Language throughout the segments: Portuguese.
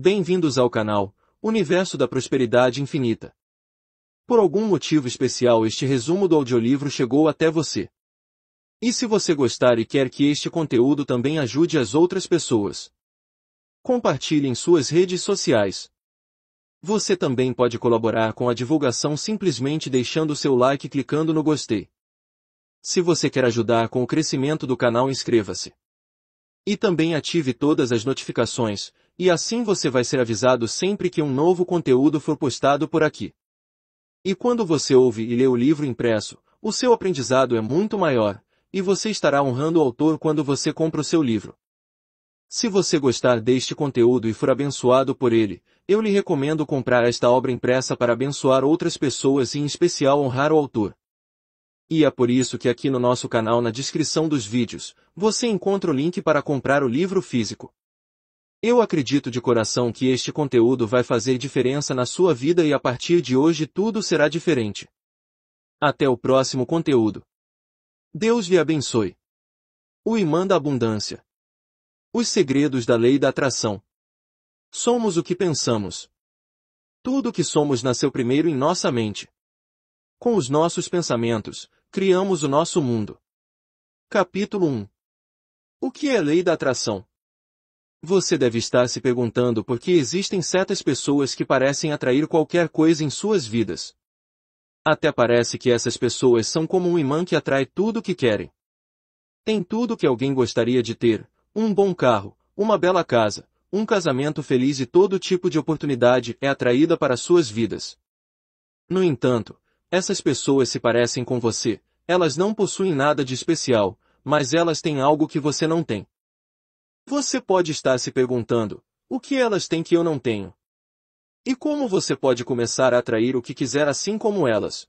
Bem-vindos ao canal Universo da Prosperidade Infinita. Por algum motivo especial este resumo do audiolivro chegou até você. E se você gostar e quer que este conteúdo também ajude as outras pessoas, compartilhe em suas redes sociais. Você também pode colaborar com a divulgação simplesmente deixando seu like e clicando no gostei. Se você quer ajudar com o crescimento do canal, inscreva-se. E também ative todas as notificações, e assim você vai ser avisado sempre que um novo conteúdo for postado por aqui. E quando você ouve e lê o livro impresso, o seu aprendizado é muito maior, e você estará honrando o autor quando você compra o seu livro. Se você gostar deste conteúdo e for abençoado por ele, eu lhe recomendo comprar esta obra impressa para abençoar outras pessoas e em especial honrar o autor. E é por isso que aqui no nosso canal na descrição dos vídeos, você encontra o link para comprar o livro físico. Eu acredito de coração que este conteúdo vai fazer diferença na sua vida e a partir de hoje tudo será diferente. Até o próximo conteúdo. Deus lhe abençoe. O imã da abundância. Os segredos da lei da atração. Somos o que pensamos. Tudo o que somos nasceu primeiro em nossa mente. Com os nossos pensamentos, criamos o nosso mundo. Capítulo 1 O que é lei da atração? Você deve estar se perguntando por que existem certas pessoas que parecem atrair qualquer coisa em suas vidas. Até parece que essas pessoas são como um imã que atrai tudo o que querem. Tem tudo que alguém gostaria de ter: um bom carro, uma bela casa, um casamento feliz e todo tipo de oportunidade é atraída para suas vidas. No entanto, essas pessoas se parecem com você, elas não possuem nada de especial, mas elas têm algo que você não tem. Você pode estar se perguntando, o que elas têm que eu não tenho? E como você pode começar a atrair o que quiser assim como elas?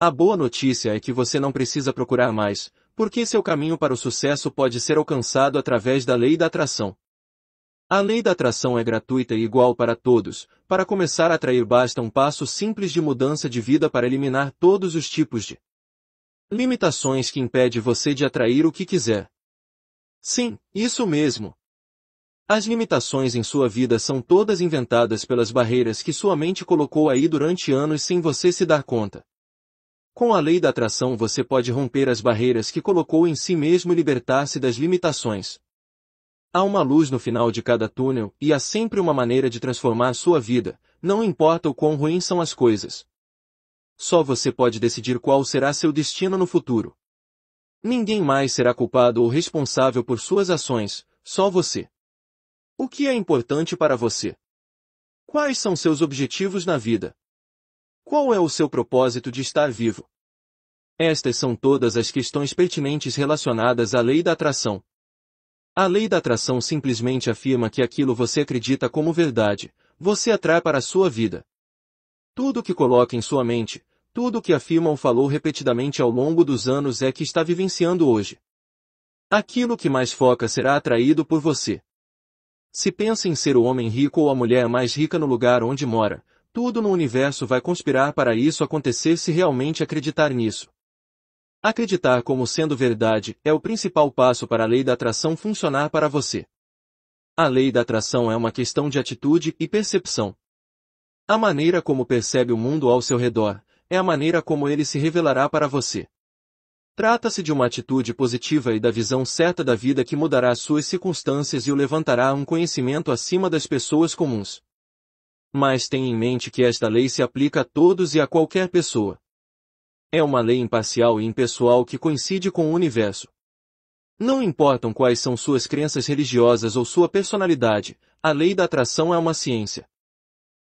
A boa notícia é que você não precisa procurar mais, porque seu caminho para o sucesso pode ser alcançado através da lei da atração. A lei da atração é gratuita e igual para todos. Para começar a atrair basta um passo simples de mudança de vida para eliminar todos os tipos de limitações que impede você de atrair o que quiser. Sim, isso mesmo. As limitações em sua vida são todas inventadas pelas barreiras que sua mente colocou aí durante anos sem você se dar conta. Com a lei da atração você pode romper as barreiras que colocou em si mesmo e libertar-se das limitações. Há uma luz no final de cada túnel e há sempre uma maneira de transformar sua vida, não importa o quão ruins são as coisas. Só você pode decidir qual será seu destino no futuro. Ninguém mais será culpado ou responsável por suas ações, só você. O que é importante para você? Quais são seus objetivos na vida? Qual é o seu propósito de estar vivo? Estas são todas as questões pertinentes relacionadas à lei da atração. A lei da atração simplesmente afirma que aquilo você acredita como verdade, você atrai para a sua vida. Tudo que coloca em sua mente, tudo o que afirmam falou repetidamente ao longo dos anos é que está vivenciando hoje. Aquilo que mais foca será atraído por você. Se pensa em ser o homem rico ou a mulher mais rica no lugar onde mora, tudo no universo vai conspirar para isso acontecer se realmente acreditar nisso. Acreditar como sendo verdade é o principal passo para a lei da atração funcionar para você. A lei da atração é uma questão de atitude e percepção. A maneira como percebe o mundo ao seu redor é a maneira como ele se revelará para você. Trata-se de uma atitude positiva e da visão certa da vida que mudará suas circunstâncias e o levantará a um conhecimento acima das pessoas comuns. Mas tenha em mente que esta lei se aplica a todos e a qualquer pessoa. É uma lei imparcial e impessoal que coincide com o universo. Não importam quais são suas crenças religiosas ou sua personalidade, a lei da atração é uma ciência.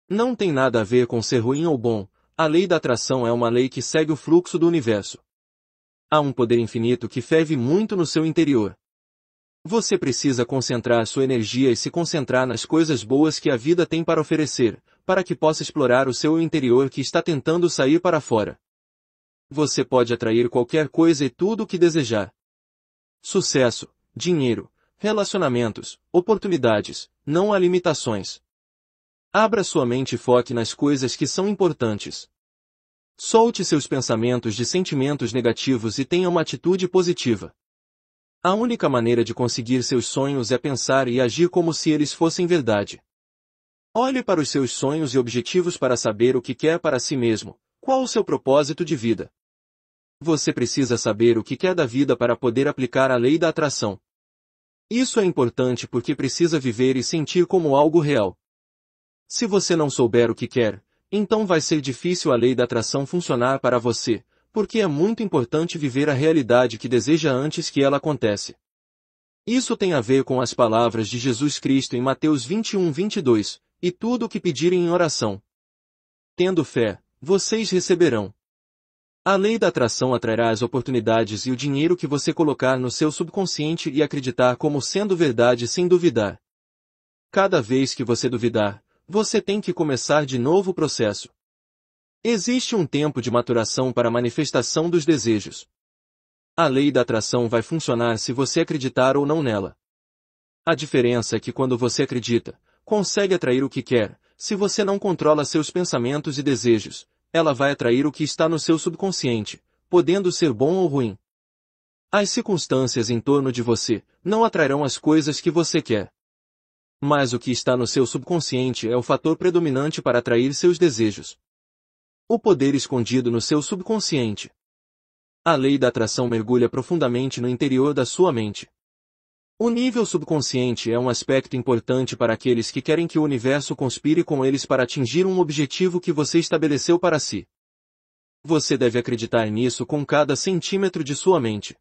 Não tem nada a ver com ser ruim ou bom, a lei da atração é uma lei que segue o fluxo do universo. Há um poder infinito que ferve muito no seu interior. Você precisa concentrar sua energia e se concentrar nas coisas boas que a vida tem para oferecer, para que possa explorar o seu interior que está tentando sair para fora. Você pode atrair qualquer coisa e tudo o que desejar. Sucesso, dinheiro, relacionamentos, oportunidades, não há limitações. Abra sua mente e foque nas coisas que são importantes. Solte seus pensamentos de sentimentos negativos e tenha uma atitude positiva. A única maneira de conseguir seus sonhos é pensar e agir como se eles fossem verdade. Olhe para os seus sonhos e objetivos para saber o que quer para si mesmo, qual o seu propósito de vida. Você precisa saber o que quer da vida para poder aplicar a lei da atração. Isso é importante porque precisa viver e sentir como algo real. Se você não souber o que quer, então vai ser difícil a lei da atração funcionar para você, porque é muito importante viver a realidade que deseja antes que ela acontece. Isso tem a ver com as palavras de Jesus Cristo em Mateus 21, 22, e tudo o que pedirem em oração. Tendo fé, vocês receberão. A lei da atração atrairá as oportunidades e o dinheiro que você colocar no seu subconsciente e acreditar como sendo verdade sem duvidar. Cada vez que você duvidar, você tem que começar de novo o processo. Existe um tempo de maturação para a manifestação dos desejos. A lei da atração vai funcionar se você acreditar ou não nela. A diferença é que quando você acredita, consegue atrair o que quer, se você não controla seus pensamentos e desejos, ela vai atrair o que está no seu subconsciente, podendo ser bom ou ruim. As circunstâncias em torno de você não atrairão as coisas que você quer mas o que está no seu subconsciente é o fator predominante para atrair seus desejos. O poder escondido no seu subconsciente. A lei da atração mergulha profundamente no interior da sua mente. O nível subconsciente é um aspecto importante para aqueles que querem que o universo conspire com eles para atingir um objetivo que você estabeleceu para si. Você deve acreditar nisso com cada centímetro de sua mente.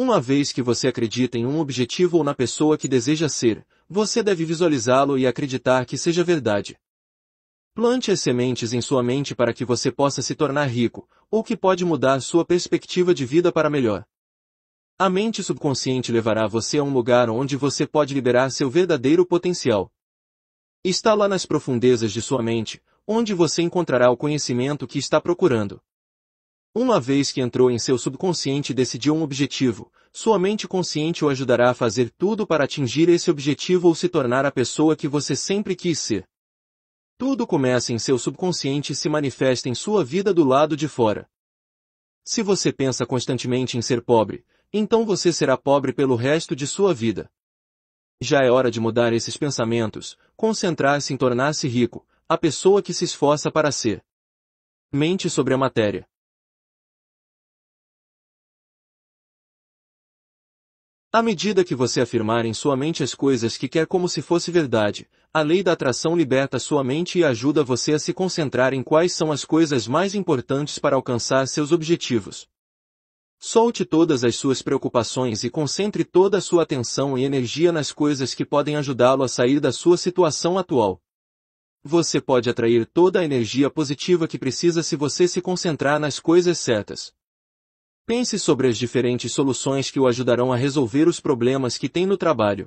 Uma vez que você acredita em um objetivo ou na pessoa que deseja ser, você deve visualizá-lo e acreditar que seja verdade. Plante as sementes em sua mente para que você possa se tornar rico, ou que pode mudar sua perspectiva de vida para melhor. A mente subconsciente levará você a um lugar onde você pode liberar seu verdadeiro potencial. Está lá nas profundezas de sua mente, onde você encontrará o conhecimento que está procurando. Uma vez que entrou em seu subconsciente e decidiu um objetivo, sua mente consciente o ajudará a fazer tudo para atingir esse objetivo ou se tornar a pessoa que você sempre quis ser. Tudo começa em seu subconsciente e se manifesta em sua vida do lado de fora. Se você pensa constantemente em ser pobre, então você será pobre pelo resto de sua vida. Já é hora de mudar esses pensamentos, concentrar-se em tornar-se rico, a pessoa que se esforça para ser. Mente sobre a matéria. À medida que você afirmar em sua mente as coisas que quer como se fosse verdade, a lei da atração liberta sua mente e ajuda você a se concentrar em quais são as coisas mais importantes para alcançar seus objetivos. Solte todas as suas preocupações e concentre toda a sua atenção e energia nas coisas que podem ajudá-lo a sair da sua situação atual. Você pode atrair toda a energia positiva que precisa se você se concentrar nas coisas certas. Pense sobre as diferentes soluções que o ajudarão a resolver os problemas que tem no trabalho.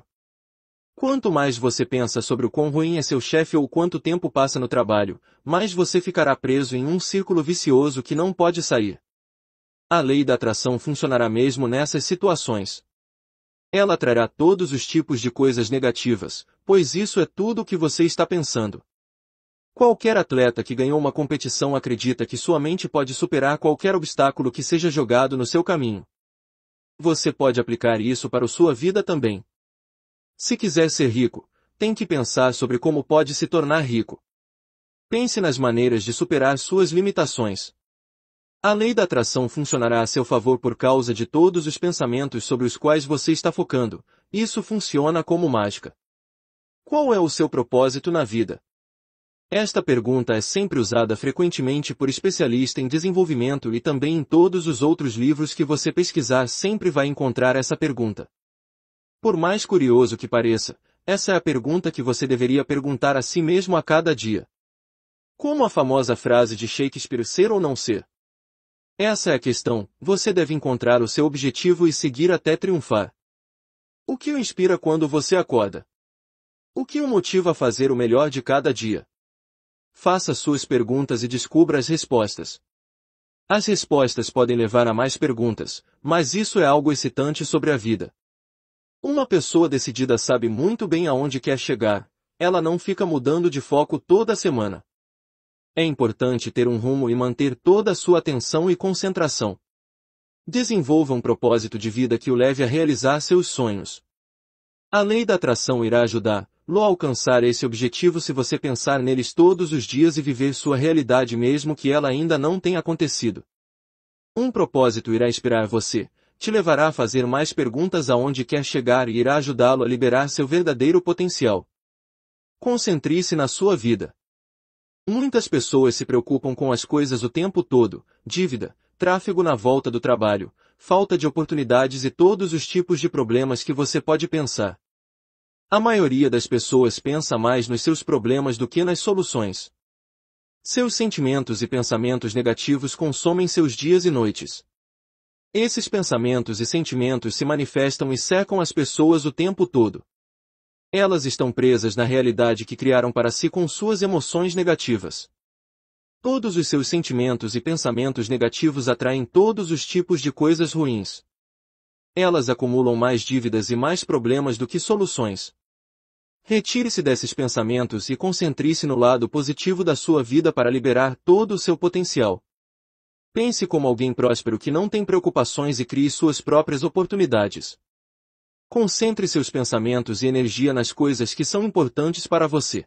Quanto mais você pensa sobre o quão ruim é seu chefe ou quanto tempo passa no trabalho, mais você ficará preso em um círculo vicioso que não pode sair. A lei da atração funcionará mesmo nessas situações. Ela atrará todos os tipos de coisas negativas, pois isso é tudo o que você está pensando. Qualquer atleta que ganhou uma competição acredita que sua mente pode superar qualquer obstáculo que seja jogado no seu caminho. Você pode aplicar isso para a sua vida também. Se quiser ser rico, tem que pensar sobre como pode se tornar rico. Pense nas maneiras de superar suas limitações. A lei da atração funcionará a seu favor por causa de todos os pensamentos sobre os quais você está focando. Isso funciona como mágica. Qual é o seu propósito na vida? Esta pergunta é sempre usada frequentemente por especialista em desenvolvimento e também em todos os outros livros que você pesquisar sempre vai encontrar essa pergunta. Por mais curioso que pareça, essa é a pergunta que você deveria perguntar a si mesmo a cada dia. Como a famosa frase de Shakespeare ser ou não ser? Essa é a questão, você deve encontrar o seu objetivo e seguir até triunfar. O que o inspira quando você acorda? O que o motiva a fazer o melhor de cada dia? Faça suas perguntas e descubra as respostas. As respostas podem levar a mais perguntas, mas isso é algo excitante sobre a vida. Uma pessoa decidida sabe muito bem aonde quer chegar, ela não fica mudando de foco toda semana. É importante ter um rumo e manter toda a sua atenção e concentração. Desenvolva um propósito de vida que o leve a realizar seus sonhos. A lei da atração irá ajudar, no alcançar esse objetivo se você pensar neles todos os dias e viver sua realidade mesmo que ela ainda não tenha acontecido. Um propósito irá inspirar você, te levará a fazer mais perguntas aonde quer chegar e irá ajudá-lo a liberar seu verdadeiro potencial. Concentre-se na sua vida. Muitas pessoas se preocupam com as coisas o tempo todo, dívida, tráfego na volta do trabalho, falta de oportunidades e todos os tipos de problemas que você pode pensar. A maioria das pessoas pensa mais nos seus problemas do que nas soluções. Seus sentimentos e pensamentos negativos consomem seus dias e noites. Esses pensamentos e sentimentos se manifestam e secam as pessoas o tempo todo. Elas estão presas na realidade que criaram para si com suas emoções negativas. Todos os seus sentimentos e pensamentos negativos atraem todos os tipos de coisas ruins. Elas acumulam mais dívidas e mais problemas do que soluções. Retire-se desses pensamentos e concentre-se no lado positivo da sua vida para liberar todo o seu potencial. Pense como alguém próspero que não tem preocupações e crie suas próprias oportunidades. Concentre seus pensamentos e energia nas coisas que são importantes para você.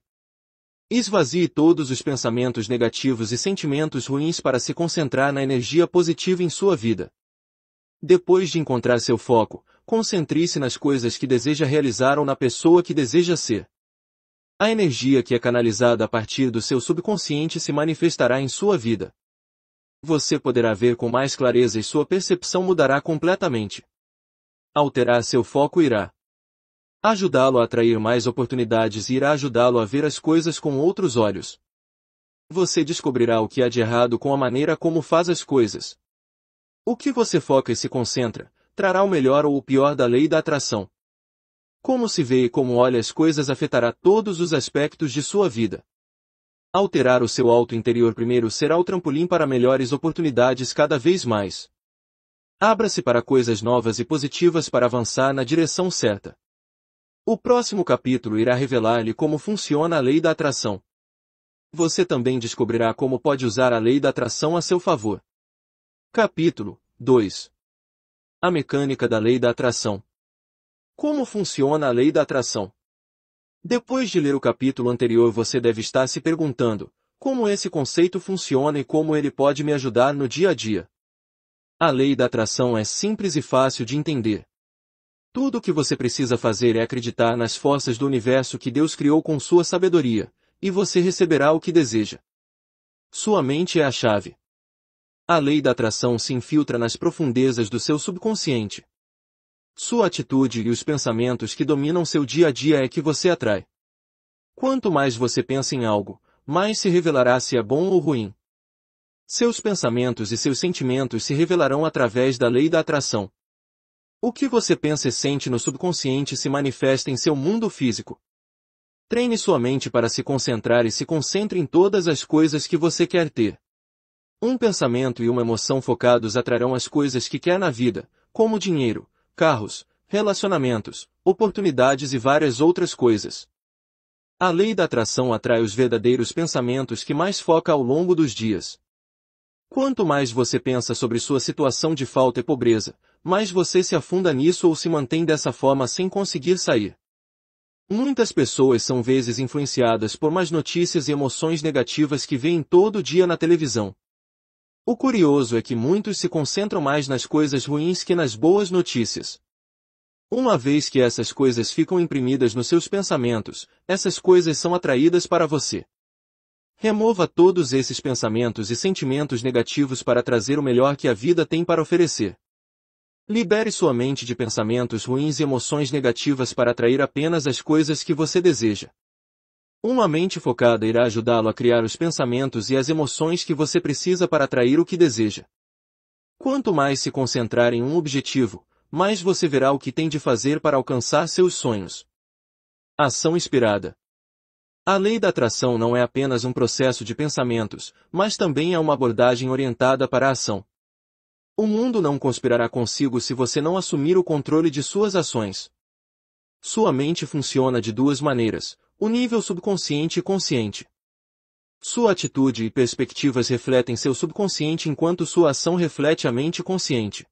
Esvazie todos os pensamentos negativos e sentimentos ruins para se concentrar na energia positiva em sua vida. Depois de encontrar seu foco, Concentre-se nas coisas que deseja realizar ou na pessoa que deseja ser. A energia que é canalizada a partir do seu subconsciente se manifestará em sua vida. Você poderá ver com mais clareza e sua percepção mudará completamente. Alterar seu foco irá ajudá-lo a atrair mais oportunidades e irá ajudá-lo a ver as coisas com outros olhos. Você descobrirá o que há de errado com a maneira como faz as coisas. O que você foca e se concentra, trará o melhor ou o pior da lei da atração. Como se vê e como olha as coisas afetará todos os aspectos de sua vida. Alterar o seu alto interior primeiro será o trampolim para melhores oportunidades cada vez mais. Abra-se para coisas novas e positivas para avançar na direção certa. O próximo capítulo irá revelar-lhe como funciona a lei da atração. Você também descobrirá como pode usar a lei da atração a seu favor. Capítulo 2 a mecânica da lei da atração. Como funciona a lei da atração? Depois de ler o capítulo anterior, você deve estar se perguntando como esse conceito funciona e como ele pode me ajudar no dia a dia. A lei da atração é simples e fácil de entender. Tudo o que você precisa fazer é acreditar nas forças do universo que Deus criou com sua sabedoria, e você receberá o que deseja. Sua mente é a chave. A lei da atração se infiltra nas profundezas do seu subconsciente. Sua atitude e os pensamentos que dominam seu dia a dia é que você atrai. Quanto mais você pensa em algo, mais se revelará se é bom ou ruim. Seus pensamentos e seus sentimentos se revelarão através da lei da atração. O que você pensa e sente no subconsciente se manifesta em seu mundo físico. Treine sua mente para se concentrar e se concentre em todas as coisas que você quer ter. Um pensamento e uma emoção focados atrarão as coisas que quer na vida, como dinheiro, carros, relacionamentos, oportunidades e várias outras coisas. A lei da atração atrai os verdadeiros pensamentos que mais foca ao longo dos dias. Quanto mais você pensa sobre sua situação de falta e pobreza, mais você se afunda nisso ou se mantém dessa forma sem conseguir sair. Muitas pessoas são vezes influenciadas por más notícias e emoções negativas que veem todo dia na televisão. O curioso é que muitos se concentram mais nas coisas ruins que nas boas notícias. Uma vez que essas coisas ficam imprimidas nos seus pensamentos, essas coisas são atraídas para você. Remova todos esses pensamentos e sentimentos negativos para trazer o melhor que a vida tem para oferecer. Libere sua mente de pensamentos ruins e emoções negativas para atrair apenas as coisas que você deseja. Uma mente focada irá ajudá-lo a criar os pensamentos e as emoções que você precisa para atrair o que deseja. Quanto mais se concentrar em um objetivo, mais você verá o que tem de fazer para alcançar seus sonhos. Ação inspirada. A lei da atração não é apenas um processo de pensamentos, mas também é uma abordagem orientada para a ação. O mundo não conspirará consigo se você não assumir o controle de suas ações. Sua mente funciona de duas maneiras, o nível subconsciente e consciente. Sua atitude e perspectivas refletem seu subconsciente enquanto sua ação reflete a mente consciente.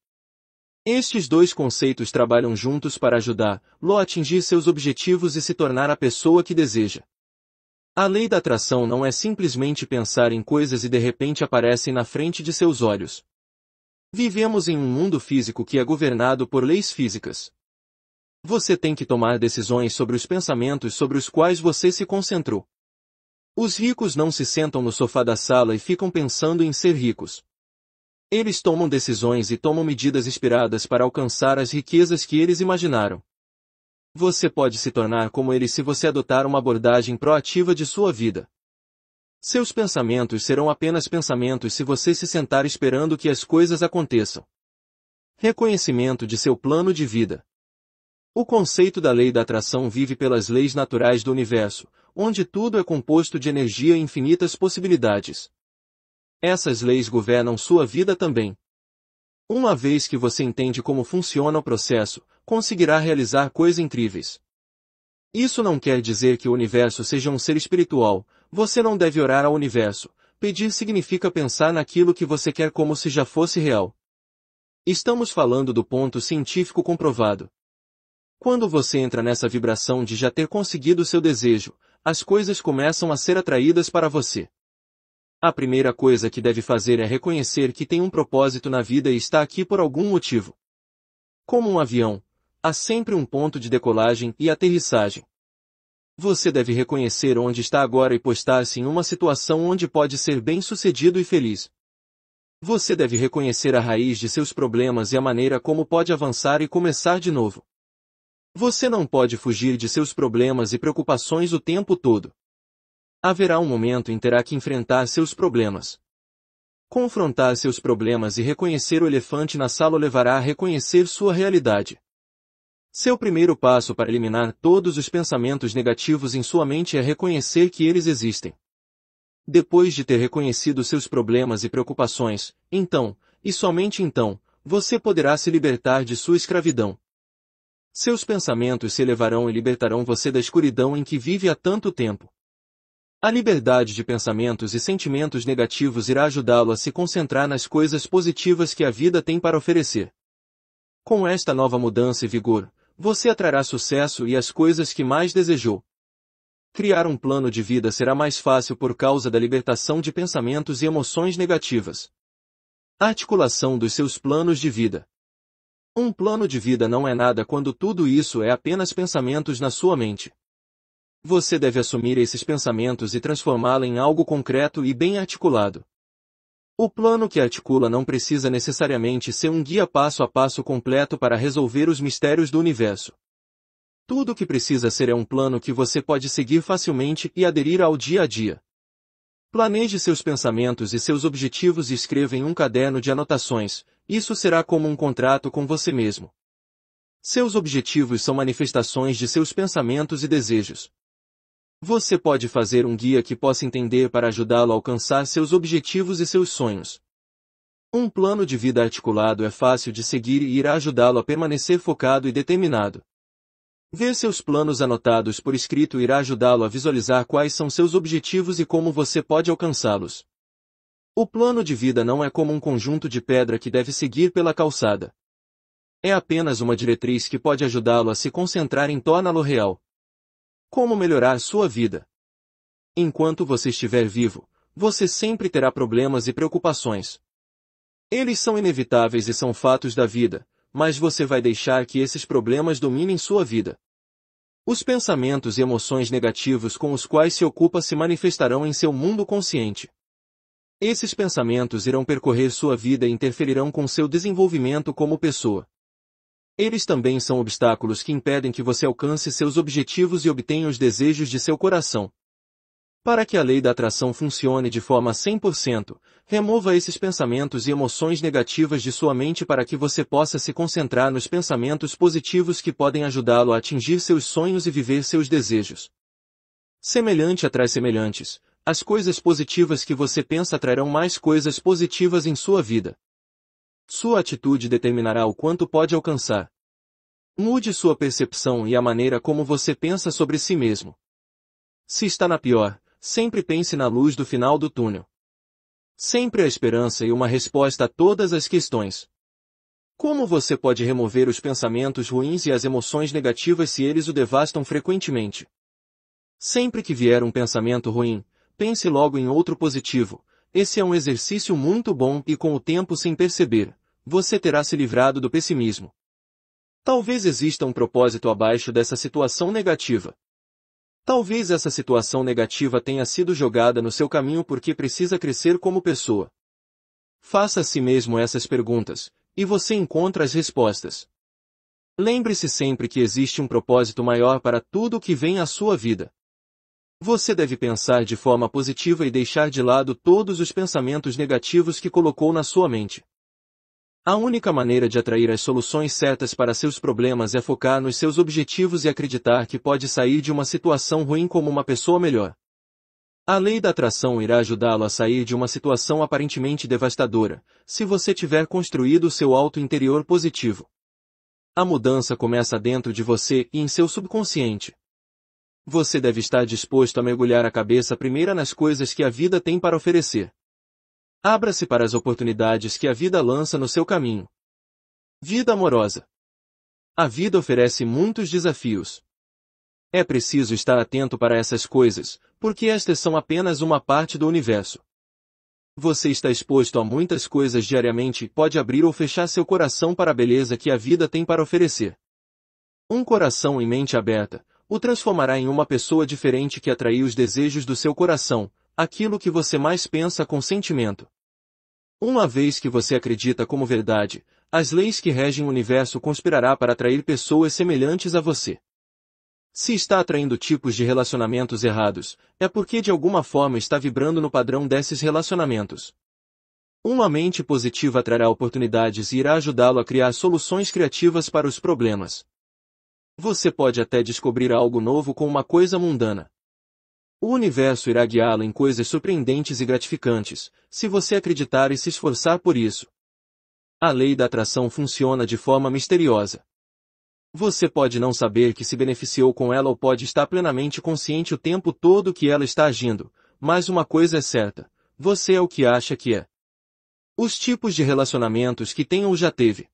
Estes dois conceitos trabalham juntos para ajudar-lo a atingir seus objetivos e se tornar a pessoa que deseja. A lei da atração não é simplesmente pensar em coisas e de repente aparecem na frente de seus olhos. Vivemos em um mundo físico que é governado por leis físicas. Você tem que tomar decisões sobre os pensamentos sobre os quais você se concentrou. Os ricos não se sentam no sofá da sala e ficam pensando em ser ricos. Eles tomam decisões e tomam medidas inspiradas para alcançar as riquezas que eles imaginaram. Você pode se tornar como eles se você adotar uma abordagem proativa de sua vida. Seus pensamentos serão apenas pensamentos se você se sentar esperando que as coisas aconteçam. Reconhecimento de seu plano de vida. O conceito da lei da atração vive pelas leis naturais do universo, onde tudo é composto de energia e infinitas possibilidades. Essas leis governam sua vida também. Uma vez que você entende como funciona o processo, conseguirá realizar coisas incríveis. Isso não quer dizer que o universo seja um ser espiritual, você não deve orar ao universo. Pedir significa pensar naquilo que você quer como se já fosse real. Estamos falando do ponto científico comprovado. Quando você entra nessa vibração de já ter conseguido seu desejo, as coisas começam a ser atraídas para você. A primeira coisa que deve fazer é reconhecer que tem um propósito na vida e está aqui por algum motivo. Como um avião, há sempre um ponto de decolagem e aterrissagem. Você deve reconhecer onde está agora e postar-se em uma situação onde pode ser bem-sucedido e feliz. Você deve reconhecer a raiz de seus problemas e a maneira como pode avançar e começar de novo. Você não pode fugir de seus problemas e preocupações o tempo todo. Haverá um momento em terá que enfrentar seus problemas. Confrontar seus problemas e reconhecer o elefante na sala o levará a reconhecer sua realidade. Seu primeiro passo para eliminar todos os pensamentos negativos em sua mente é reconhecer que eles existem. Depois de ter reconhecido seus problemas e preocupações, então, e somente então, você poderá se libertar de sua escravidão. Seus pensamentos se elevarão e libertarão você da escuridão em que vive há tanto tempo. A liberdade de pensamentos e sentimentos negativos irá ajudá-lo a se concentrar nas coisas positivas que a vida tem para oferecer. Com esta nova mudança e vigor, você atrará sucesso e as coisas que mais desejou. Criar um plano de vida será mais fácil por causa da libertação de pensamentos e emoções negativas. articulação dos seus planos de vida. Um plano de vida não é nada quando tudo isso é apenas pensamentos na sua mente. Você deve assumir esses pensamentos e transformá-los em algo concreto e bem articulado. O plano que articula não precisa necessariamente ser um guia passo a passo completo para resolver os mistérios do universo. Tudo o que precisa ser é um plano que você pode seguir facilmente e aderir ao dia a dia. Planeje seus pensamentos e seus objetivos e escreva em um caderno de anotações, isso será como um contrato com você mesmo. Seus objetivos são manifestações de seus pensamentos e desejos. Você pode fazer um guia que possa entender para ajudá-lo a alcançar seus objetivos e seus sonhos. Um plano de vida articulado é fácil de seguir e irá ajudá-lo a permanecer focado e determinado. Ver seus planos anotados por escrito irá ajudá-lo a visualizar quais são seus objetivos e como você pode alcançá-los. O plano de vida não é como um conjunto de pedra que deve seguir pela calçada. É apenas uma diretriz que pode ajudá-lo a se concentrar em torná-lo real. Como melhorar sua vida? Enquanto você estiver vivo, você sempre terá problemas e preocupações. Eles são inevitáveis e são fatos da vida, mas você vai deixar que esses problemas dominem sua vida. Os pensamentos e emoções negativos com os quais se ocupa se manifestarão em seu mundo consciente. Esses pensamentos irão percorrer sua vida e interferirão com seu desenvolvimento como pessoa. Eles também são obstáculos que impedem que você alcance seus objetivos e obtenha os desejos de seu coração. Para que a lei da atração funcione de forma 100%, remova esses pensamentos e emoções negativas de sua mente para que você possa se concentrar nos pensamentos positivos que podem ajudá-lo a atingir seus sonhos e viver seus desejos. Semelhante atrai semelhantes, as coisas positivas que você pensa trarão mais coisas positivas em sua vida. Sua atitude determinará o quanto pode alcançar. Mude sua percepção e a maneira como você pensa sobre si mesmo. Se está na pior, sempre pense na luz do final do túnel. Sempre a esperança e uma resposta a todas as questões. Como você pode remover os pensamentos ruins e as emoções negativas se eles o devastam frequentemente? Sempre que vier um pensamento ruim, pense logo em outro positivo. Esse é um exercício muito bom e com o tempo sem perceber, você terá se livrado do pessimismo. Talvez exista um propósito abaixo dessa situação negativa. Talvez essa situação negativa tenha sido jogada no seu caminho porque precisa crescer como pessoa. Faça a si mesmo essas perguntas, e você encontra as respostas. Lembre-se sempre que existe um propósito maior para tudo o que vem à sua vida. Você deve pensar de forma positiva e deixar de lado todos os pensamentos negativos que colocou na sua mente. A única maneira de atrair as soluções certas para seus problemas é focar nos seus objetivos e acreditar que pode sair de uma situação ruim como uma pessoa melhor. A lei da atração irá ajudá-lo a sair de uma situação aparentemente devastadora, se você tiver construído seu alto interior positivo. A mudança começa dentro de você e em seu subconsciente. Você deve estar disposto a mergulhar a cabeça primeira nas coisas que a vida tem para oferecer. Abra-se para as oportunidades que a vida lança no seu caminho. Vida amorosa. A vida oferece muitos desafios. É preciso estar atento para essas coisas, porque estas são apenas uma parte do universo. Você está exposto a muitas coisas diariamente e pode abrir ou fechar seu coração para a beleza que a vida tem para oferecer. Um coração e mente aberta, o transformará em uma pessoa diferente que atrair os desejos do seu coração, aquilo que você mais pensa com sentimento. Uma vez que você acredita como verdade, as leis que regem o universo conspirará para atrair pessoas semelhantes a você. Se está atraindo tipos de relacionamentos errados, é porque de alguma forma está vibrando no padrão desses relacionamentos. Uma mente positiva atrará oportunidades e irá ajudá-lo a criar soluções criativas para os problemas. Você pode até descobrir algo novo com uma coisa mundana. O universo irá guiá-lo em coisas surpreendentes e gratificantes, se você acreditar e se esforçar por isso. A lei da atração funciona de forma misteriosa. Você pode não saber que se beneficiou com ela ou pode estar plenamente consciente o tempo todo que ela está agindo, mas uma coisa é certa: você é o que acha que é. Os tipos de relacionamentos que tem ou já teve.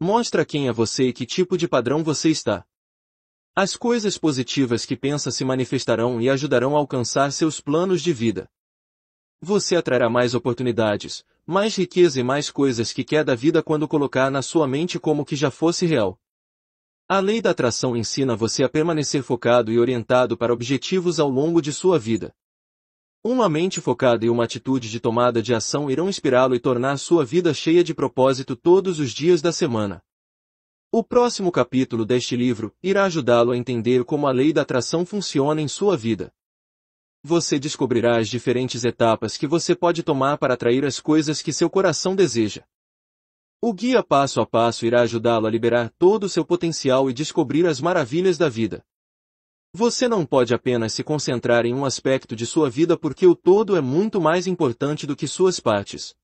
Mostra quem é você e que tipo de padrão você está. As coisas positivas que pensa se manifestarão e ajudarão a alcançar seus planos de vida. Você atrairá mais oportunidades, mais riqueza e mais coisas que quer da vida quando colocar na sua mente como que já fosse real. A lei da atração ensina você a permanecer focado e orientado para objetivos ao longo de sua vida. Uma mente focada e uma atitude de tomada de ação irão inspirá-lo e tornar sua vida cheia de propósito todos os dias da semana. O próximo capítulo deste livro irá ajudá-lo a entender como a lei da atração funciona em sua vida. Você descobrirá as diferentes etapas que você pode tomar para atrair as coisas que seu coração deseja. O guia passo a passo irá ajudá-lo a liberar todo o seu potencial e descobrir as maravilhas da vida. Você não pode apenas se concentrar em um aspecto de sua vida porque o todo é muito mais importante do que suas partes.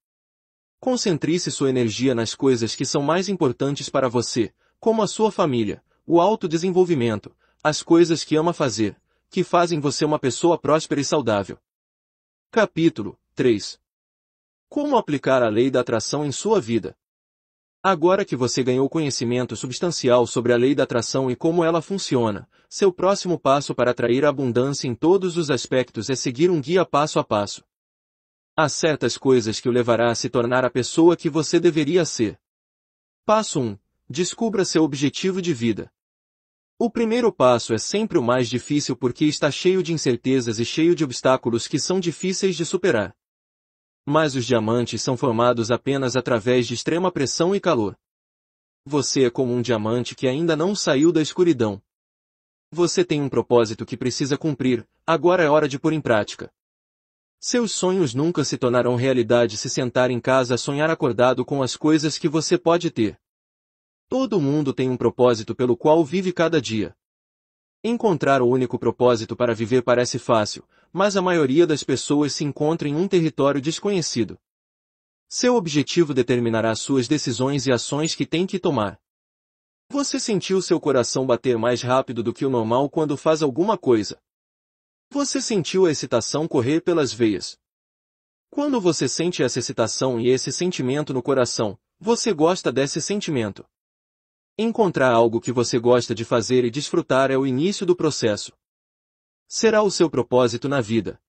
Concentre-se sua energia nas coisas que são mais importantes para você, como a sua família, o autodesenvolvimento, as coisas que ama fazer, que fazem você uma pessoa próspera e saudável. Capítulo 3 Como aplicar a lei da atração em sua vida? Agora que você ganhou conhecimento substancial sobre a lei da atração e como ela funciona, seu próximo passo para atrair a abundância em todos os aspectos é seguir um guia passo a passo. Há certas coisas que o levará a se tornar a pessoa que você deveria ser. Passo 1. Descubra seu objetivo de vida. O primeiro passo é sempre o mais difícil porque está cheio de incertezas e cheio de obstáculos que são difíceis de superar mas os diamantes são formados apenas através de extrema pressão e calor. Você é como um diamante que ainda não saiu da escuridão. Você tem um propósito que precisa cumprir, agora é hora de pôr em prática. Seus sonhos nunca se tornarão realidade se sentar em casa a sonhar acordado com as coisas que você pode ter. Todo mundo tem um propósito pelo qual vive cada dia. Encontrar o único propósito para viver parece fácil, mas a maioria das pessoas se encontra em um território desconhecido. Seu objetivo determinará suas decisões e ações que tem que tomar. Você sentiu seu coração bater mais rápido do que o normal quando faz alguma coisa. Você sentiu a excitação correr pelas veias. Quando você sente essa excitação e esse sentimento no coração, você gosta desse sentimento. Encontrar algo que você gosta de fazer e desfrutar é o início do processo será o seu propósito na vida.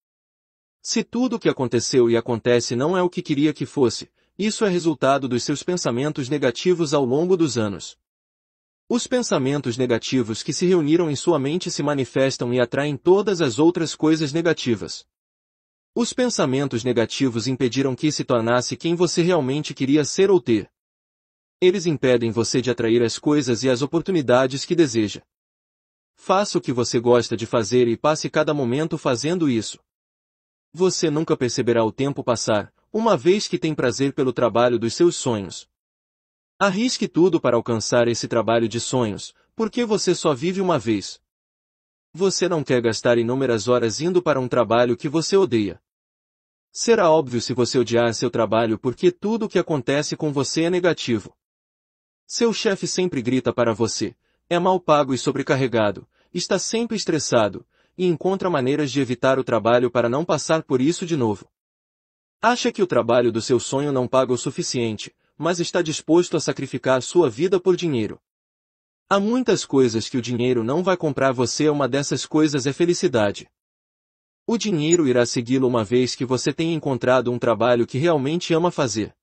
Se tudo o que aconteceu e acontece não é o que queria que fosse, isso é resultado dos seus pensamentos negativos ao longo dos anos. Os pensamentos negativos que se reuniram em sua mente se manifestam e atraem todas as outras coisas negativas. Os pensamentos negativos impediram que se tornasse quem você realmente queria ser ou ter. Eles impedem você de atrair as coisas e as oportunidades que deseja. Faça o que você gosta de fazer e passe cada momento fazendo isso. Você nunca perceberá o tempo passar, uma vez que tem prazer pelo trabalho dos seus sonhos. Arrisque tudo para alcançar esse trabalho de sonhos, porque você só vive uma vez. Você não quer gastar inúmeras horas indo para um trabalho que você odeia. Será óbvio se você odiar seu trabalho porque tudo o que acontece com você é negativo. Seu chefe sempre grita para você, é mal pago e sobrecarregado, está sempre estressado, e encontra maneiras de evitar o trabalho para não passar por isso de novo. Acha que o trabalho do seu sonho não paga o suficiente, mas está disposto a sacrificar sua vida por dinheiro. Há muitas coisas que o dinheiro não vai comprar você é uma dessas coisas é felicidade. O dinheiro irá segui-lo uma vez que você tenha encontrado um trabalho que realmente ama fazer.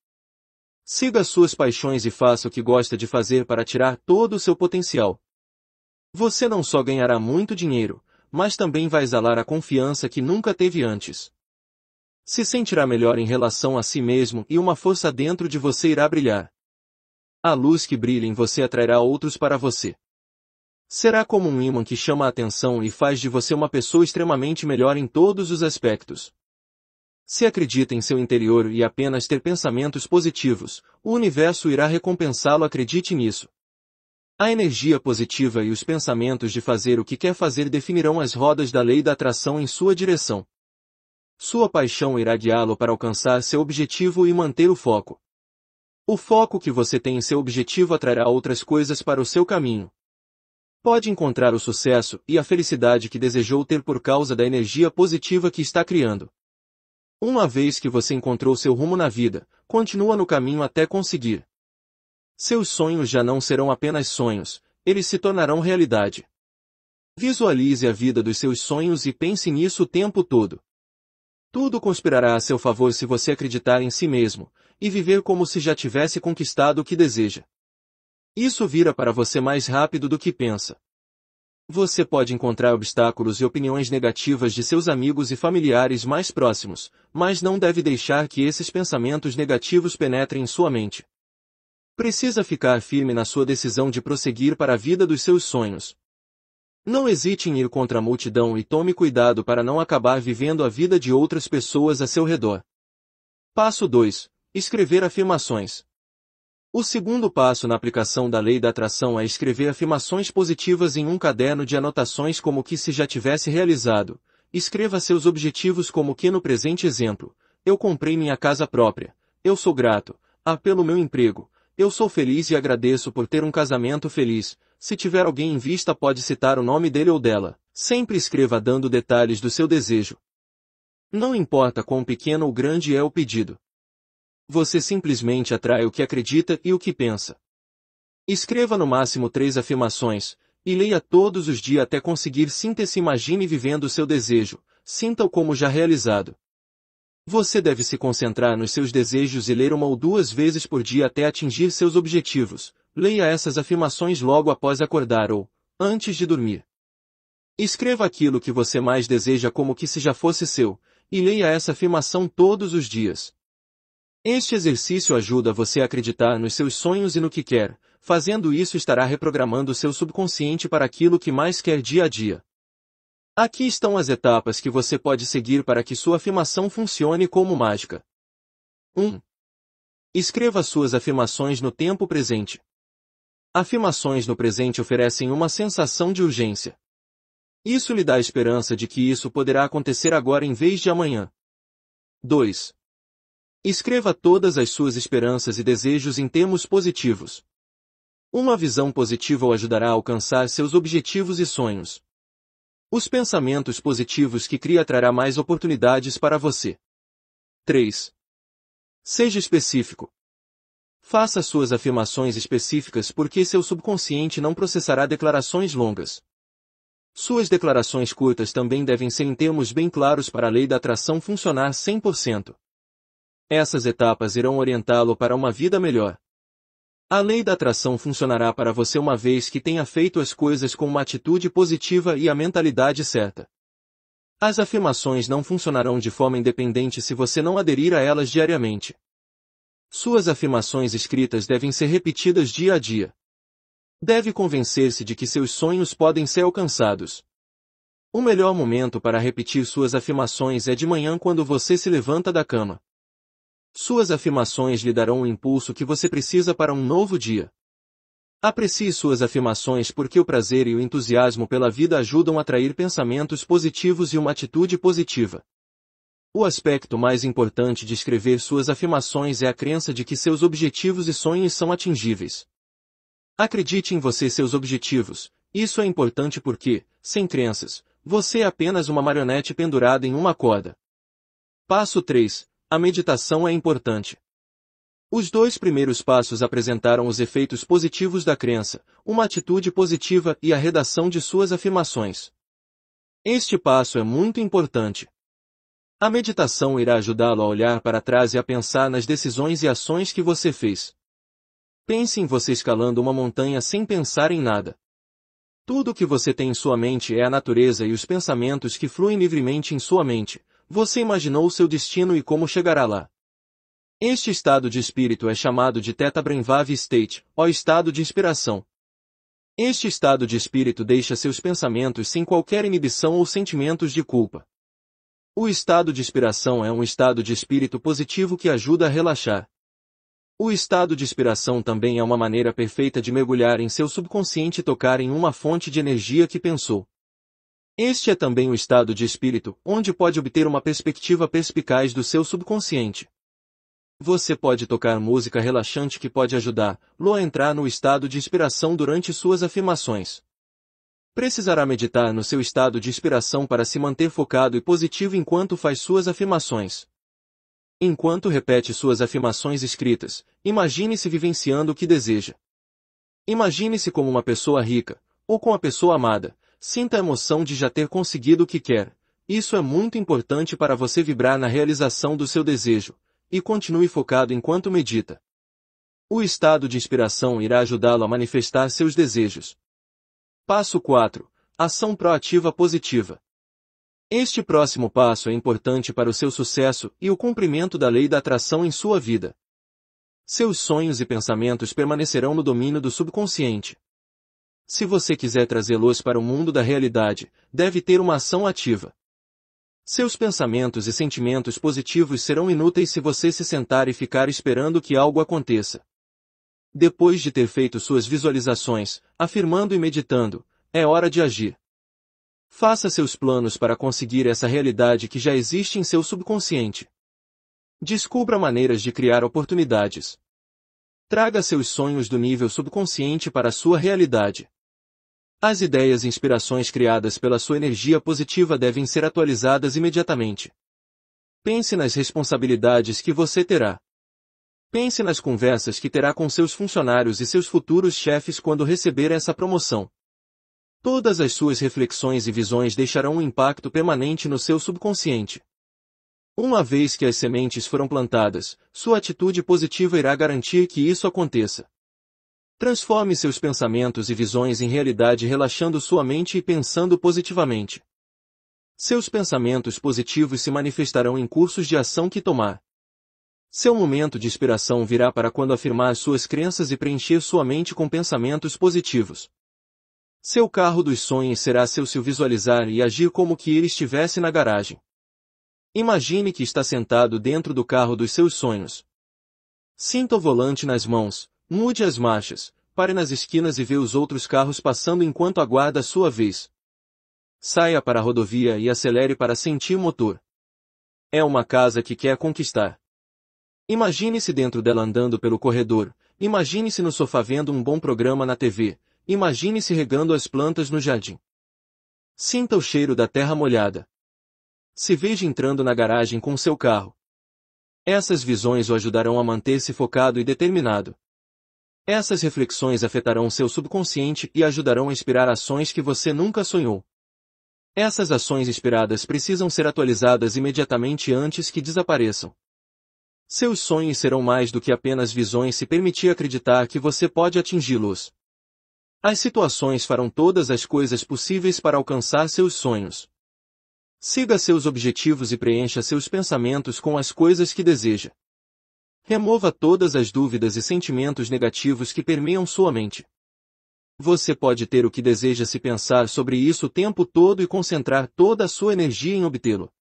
Siga suas paixões e faça o que gosta de fazer para tirar todo o seu potencial. Você não só ganhará muito dinheiro, mas também vai exalar a confiança que nunca teve antes. Se sentirá melhor em relação a si mesmo e uma força dentro de você irá brilhar. A luz que brilha em você atrairá outros para você. Será como um ímã que chama a atenção e faz de você uma pessoa extremamente melhor em todos os aspectos. Se acredita em seu interior e apenas ter pensamentos positivos, o universo irá recompensá-lo acredite nisso. A energia positiva e os pensamentos de fazer o que quer fazer definirão as rodas da lei da atração em sua direção. Sua paixão irá guiá-lo para alcançar seu objetivo e manter o foco. O foco que você tem em seu objetivo atrairá outras coisas para o seu caminho. Pode encontrar o sucesso e a felicidade que desejou ter por causa da energia positiva que está criando. Uma vez que você encontrou seu rumo na vida, continua no caminho até conseguir. Seus sonhos já não serão apenas sonhos, eles se tornarão realidade. Visualize a vida dos seus sonhos e pense nisso o tempo todo. Tudo conspirará a seu favor se você acreditar em si mesmo e viver como se já tivesse conquistado o que deseja. Isso vira para você mais rápido do que pensa. Você pode encontrar obstáculos e opiniões negativas de seus amigos e familiares mais próximos, mas não deve deixar que esses pensamentos negativos penetrem em sua mente. Precisa ficar firme na sua decisão de prosseguir para a vida dos seus sonhos. Não hesite em ir contra a multidão e tome cuidado para não acabar vivendo a vida de outras pessoas a seu redor. Passo 2. Escrever afirmações. O segundo passo na aplicação da lei da atração é escrever afirmações positivas em um caderno de anotações como que se já tivesse realizado. Escreva seus objetivos como que no presente exemplo. Eu comprei minha casa própria. Eu sou grato. Ah, pelo meu emprego. Eu sou feliz e agradeço por ter um casamento feliz. Se tiver alguém em vista pode citar o nome dele ou dela. Sempre escreva dando detalhes do seu desejo. Não importa quão pequeno ou grande é o pedido você simplesmente atrai o que acredita e o que pensa. Escreva no máximo três afirmações, e leia todos os dias até conseguir sinta-se imagine vivendo o seu desejo, sinta-o como já realizado. Você deve se concentrar nos seus desejos e ler uma ou duas vezes por dia até atingir seus objetivos. Leia essas afirmações logo após acordar ou antes de dormir. Escreva aquilo que você mais deseja como que se já fosse seu, e leia essa afirmação todos os dias. Este exercício ajuda você a acreditar nos seus sonhos e no que quer, fazendo isso estará reprogramando seu subconsciente para aquilo que mais quer dia a dia. Aqui estão as etapas que você pode seguir para que sua afirmação funcione como mágica. 1. Escreva suas afirmações no tempo presente. Afirmações no presente oferecem uma sensação de urgência. Isso lhe dá a esperança de que isso poderá acontecer agora em vez de amanhã. 2. Escreva todas as suas esperanças e desejos em termos positivos. Uma visão positiva o ajudará a alcançar seus objetivos e sonhos. Os pensamentos positivos que cria trará mais oportunidades para você. 3. Seja específico. Faça suas afirmações específicas porque seu subconsciente não processará declarações longas. Suas declarações curtas também devem ser em termos bem claros para a lei da atração funcionar 100%. Essas etapas irão orientá-lo para uma vida melhor. A lei da atração funcionará para você uma vez que tenha feito as coisas com uma atitude positiva e a mentalidade certa. As afirmações não funcionarão de forma independente se você não aderir a elas diariamente. Suas afirmações escritas devem ser repetidas dia a dia. Deve convencer-se de que seus sonhos podem ser alcançados. O melhor momento para repetir suas afirmações é de manhã quando você se levanta da cama. Suas afirmações lhe darão o impulso que você precisa para um novo dia. Aprecie suas afirmações porque o prazer e o entusiasmo pela vida ajudam a atrair pensamentos positivos e uma atitude positiva. O aspecto mais importante de escrever suas afirmações é a crença de que seus objetivos e sonhos são atingíveis. Acredite em você e seus objetivos. Isso é importante porque, sem crenças, você é apenas uma marionete pendurada em uma corda. Passo 3 a meditação é importante. Os dois primeiros passos apresentaram os efeitos positivos da crença, uma atitude positiva e a redação de suas afirmações. Este passo é muito importante. A meditação irá ajudá-lo a olhar para trás e a pensar nas decisões e ações que você fez. Pense em você escalando uma montanha sem pensar em nada. Tudo o que você tem em sua mente é a natureza e os pensamentos que fluem livremente em sua mente, você imaginou o seu destino e como chegará lá. Este estado de espírito é chamado de Theta Brainwave State, ou estado de inspiração. Este estado de espírito deixa seus pensamentos sem qualquer inibição ou sentimentos de culpa. O estado de inspiração é um estado de espírito positivo que ajuda a relaxar. O estado de inspiração também é uma maneira perfeita de mergulhar em seu subconsciente e tocar em uma fonte de energia que pensou. Este é também o estado de espírito, onde pode obter uma perspectiva perspicaz do seu subconsciente. Você pode tocar música relaxante que pode ajudar-lo a entrar no estado de inspiração durante suas afirmações. Precisará meditar no seu estado de inspiração para se manter focado e positivo enquanto faz suas afirmações. Enquanto repete suas afirmações escritas, imagine-se vivenciando o que deseja. Imagine-se como uma pessoa rica, ou com a pessoa amada, Sinta a emoção de já ter conseguido o que quer. Isso é muito importante para você vibrar na realização do seu desejo, e continue focado enquanto medita. O estado de inspiração irá ajudá-lo a manifestar seus desejos. Passo 4. Ação proativa positiva. Este próximo passo é importante para o seu sucesso e o cumprimento da lei da atração em sua vida. Seus sonhos e pensamentos permanecerão no domínio do subconsciente. Se você quiser trazê-los para o mundo da realidade, deve ter uma ação ativa. Seus pensamentos e sentimentos positivos serão inúteis se você se sentar e ficar esperando que algo aconteça. Depois de ter feito suas visualizações, afirmando e meditando, é hora de agir. Faça seus planos para conseguir essa realidade que já existe em seu subconsciente. Descubra maneiras de criar oportunidades. Traga seus sonhos do nível subconsciente para a sua realidade. As ideias e inspirações criadas pela sua energia positiva devem ser atualizadas imediatamente. Pense nas responsabilidades que você terá. Pense nas conversas que terá com seus funcionários e seus futuros chefes quando receber essa promoção. Todas as suas reflexões e visões deixarão um impacto permanente no seu subconsciente. Uma vez que as sementes foram plantadas, sua atitude positiva irá garantir que isso aconteça. Transforme seus pensamentos e visões em realidade relaxando sua mente e pensando positivamente. Seus pensamentos positivos se manifestarão em cursos de ação que tomar. Seu momento de inspiração virá para quando afirmar suas crenças e preencher sua mente com pensamentos positivos. Seu carro dos sonhos será seu se visualizar e agir como que ele estivesse na garagem. Imagine que está sentado dentro do carro dos seus sonhos. Sinta o volante nas mãos, Mude as marchas, pare nas esquinas e vê os outros carros passando enquanto aguarda a sua vez. Saia para a rodovia e acelere para sentir o motor. É uma casa que quer conquistar. Imagine-se dentro dela andando pelo corredor, imagine-se no sofá vendo um bom programa na TV, imagine-se regando as plantas no jardim. Sinta o cheiro da terra molhada. Se veja entrando na garagem com seu carro. Essas visões o ajudarão a manter-se focado e determinado. Essas reflexões afetarão seu subconsciente e ajudarão a inspirar ações que você nunca sonhou. Essas ações inspiradas precisam ser atualizadas imediatamente antes que desapareçam. Seus sonhos serão mais do que apenas visões se permitir acreditar que você pode atingi-los. As situações farão todas as coisas possíveis para alcançar seus sonhos. Siga seus objetivos e preencha seus pensamentos com as coisas que deseja. Remova todas as dúvidas e sentimentos negativos que permeiam sua mente. Você pode ter o que deseja se pensar sobre isso o tempo todo e concentrar toda a sua energia em obtê-lo.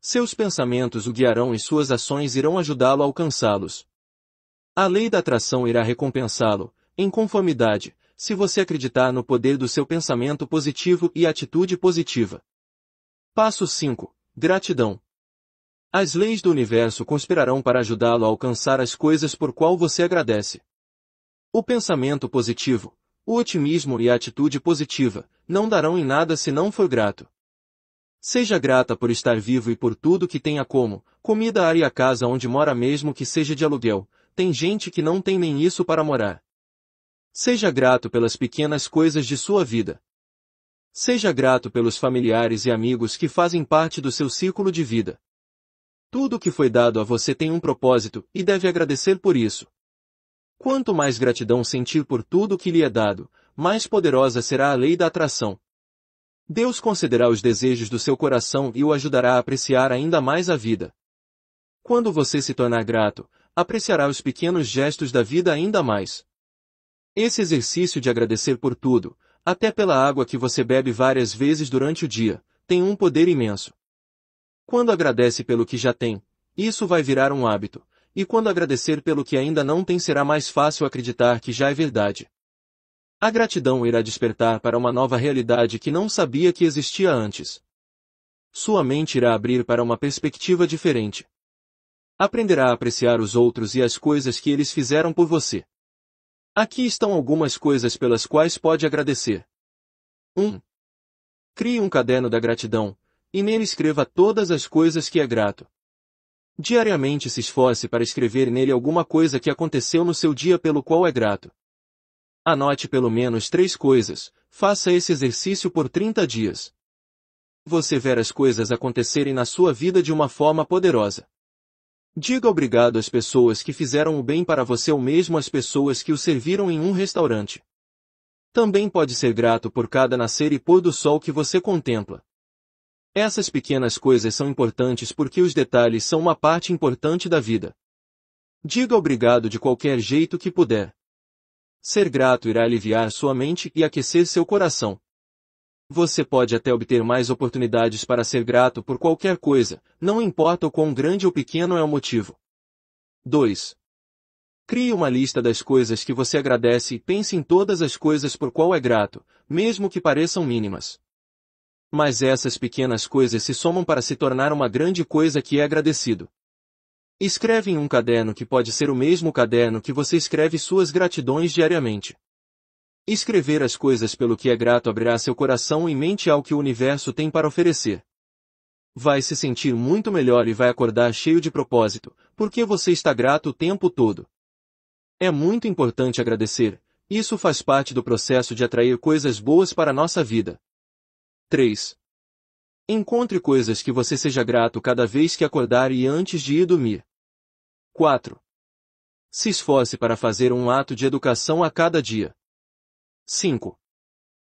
Seus pensamentos o guiarão e suas ações irão ajudá-lo a alcançá-los. A lei da atração irá recompensá-lo, em conformidade, se você acreditar no poder do seu pensamento positivo e atitude positiva. Passo 5. Gratidão. As leis do universo conspirarão para ajudá-lo a alcançar as coisas por qual você agradece. O pensamento positivo, o otimismo e a atitude positiva não darão em nada se não for grato. Seja grata por estar vivo e por tudo que tenha como, comida, ar e a casa onde mora mesmo que seja de aluguel, tem gente que não tem nem isso para morar. Seja grato pelas pequenas coisas de sua vida. Seja grato pelos familiares e amigos que fazem parte do seu círculo de vida. Tudo o que foi dado a você tem um propósito e deve agradecer por isso. Quanto mais gratidão sentir por tudo o que lhe é dado, mais poderosa será a lei da atração. Deus concederá os desejos do seu coração e o ajudará a apreciar ainda mais a vida. Quando você se tornar grato, apreciará os pequenos gestos da vida ainda mais. Esse exercício de agradecer por tudo, até pela água que você bebe várias vezes durante o dia, tem um poder imenso. Quando agradece pelo que já tem, isso vai virar um hábito, e quando agradecer pelo que ainda não tem será mais fácil acreditar que já é verdade. A gratidão irá despertar para uma nova realidade que não sabia que existia antes. Sua mente irá abrir para uma perspectiva diferente. Aprenderá a apreciar os outros e as coisas que eles fizeram por você. Aqui estão algumas coisas pelas quais pode agradecer. 1. Crie um caderno da gratidão, e nele escreva todas as coisas que é grato. Diariamente se esforce para escrever nele alguma coisa que aconteceu no seu dia pelo qual é grato. Anote pelo menos três coisas, faça esse exercício por 30 dias. Você verá as coisas acontecerem na sua vida de uma forma poderosa. Diga obrigado às pessoas que fizeram o bem para você ou mesmo às pessoas que o serviram em um restaurante. Também pode ser grato por cada nascer e pôr do sol que você contempla. Essas pequenas coisas são importantes porque os detalhes são uma parte importante da vida. Diga obrigado de qualquer jeito que puder. Ser grato irá aliviar sua mente e aquecer seu coração. Você pode até obter mais oportunidades para ser grato por qualquer coisa, não importa o quão grande ou pequeno é o motivo. 2. Crie uma lista das coisas que você agradece e pense em todas as coisas por qual é grato, mesmo que pareçam mínimas. Mas essas pequenas coisas se somam para se tornar uma grande coisa que é agradecido. Escreve em um caderno que pode ser o mesmo caderno que você escreve suas gratidões diariamente. Escrever as coisas pelo que é grato abrirá seu coração e mente ao que o universo tem para oferecer. Vai se sentir muito melhor e vai acordar cheio de propósito, porque você está grato o tempo todo. É muito importante agradecer, isso faz parte do processo de atrair coisas boas para a nossa vida. 3. Encontre coisas que você seja grato cada vez que acordar e antes de ir dormir. 4. Se esforce para fazer um ato de educação a cada dia. 5.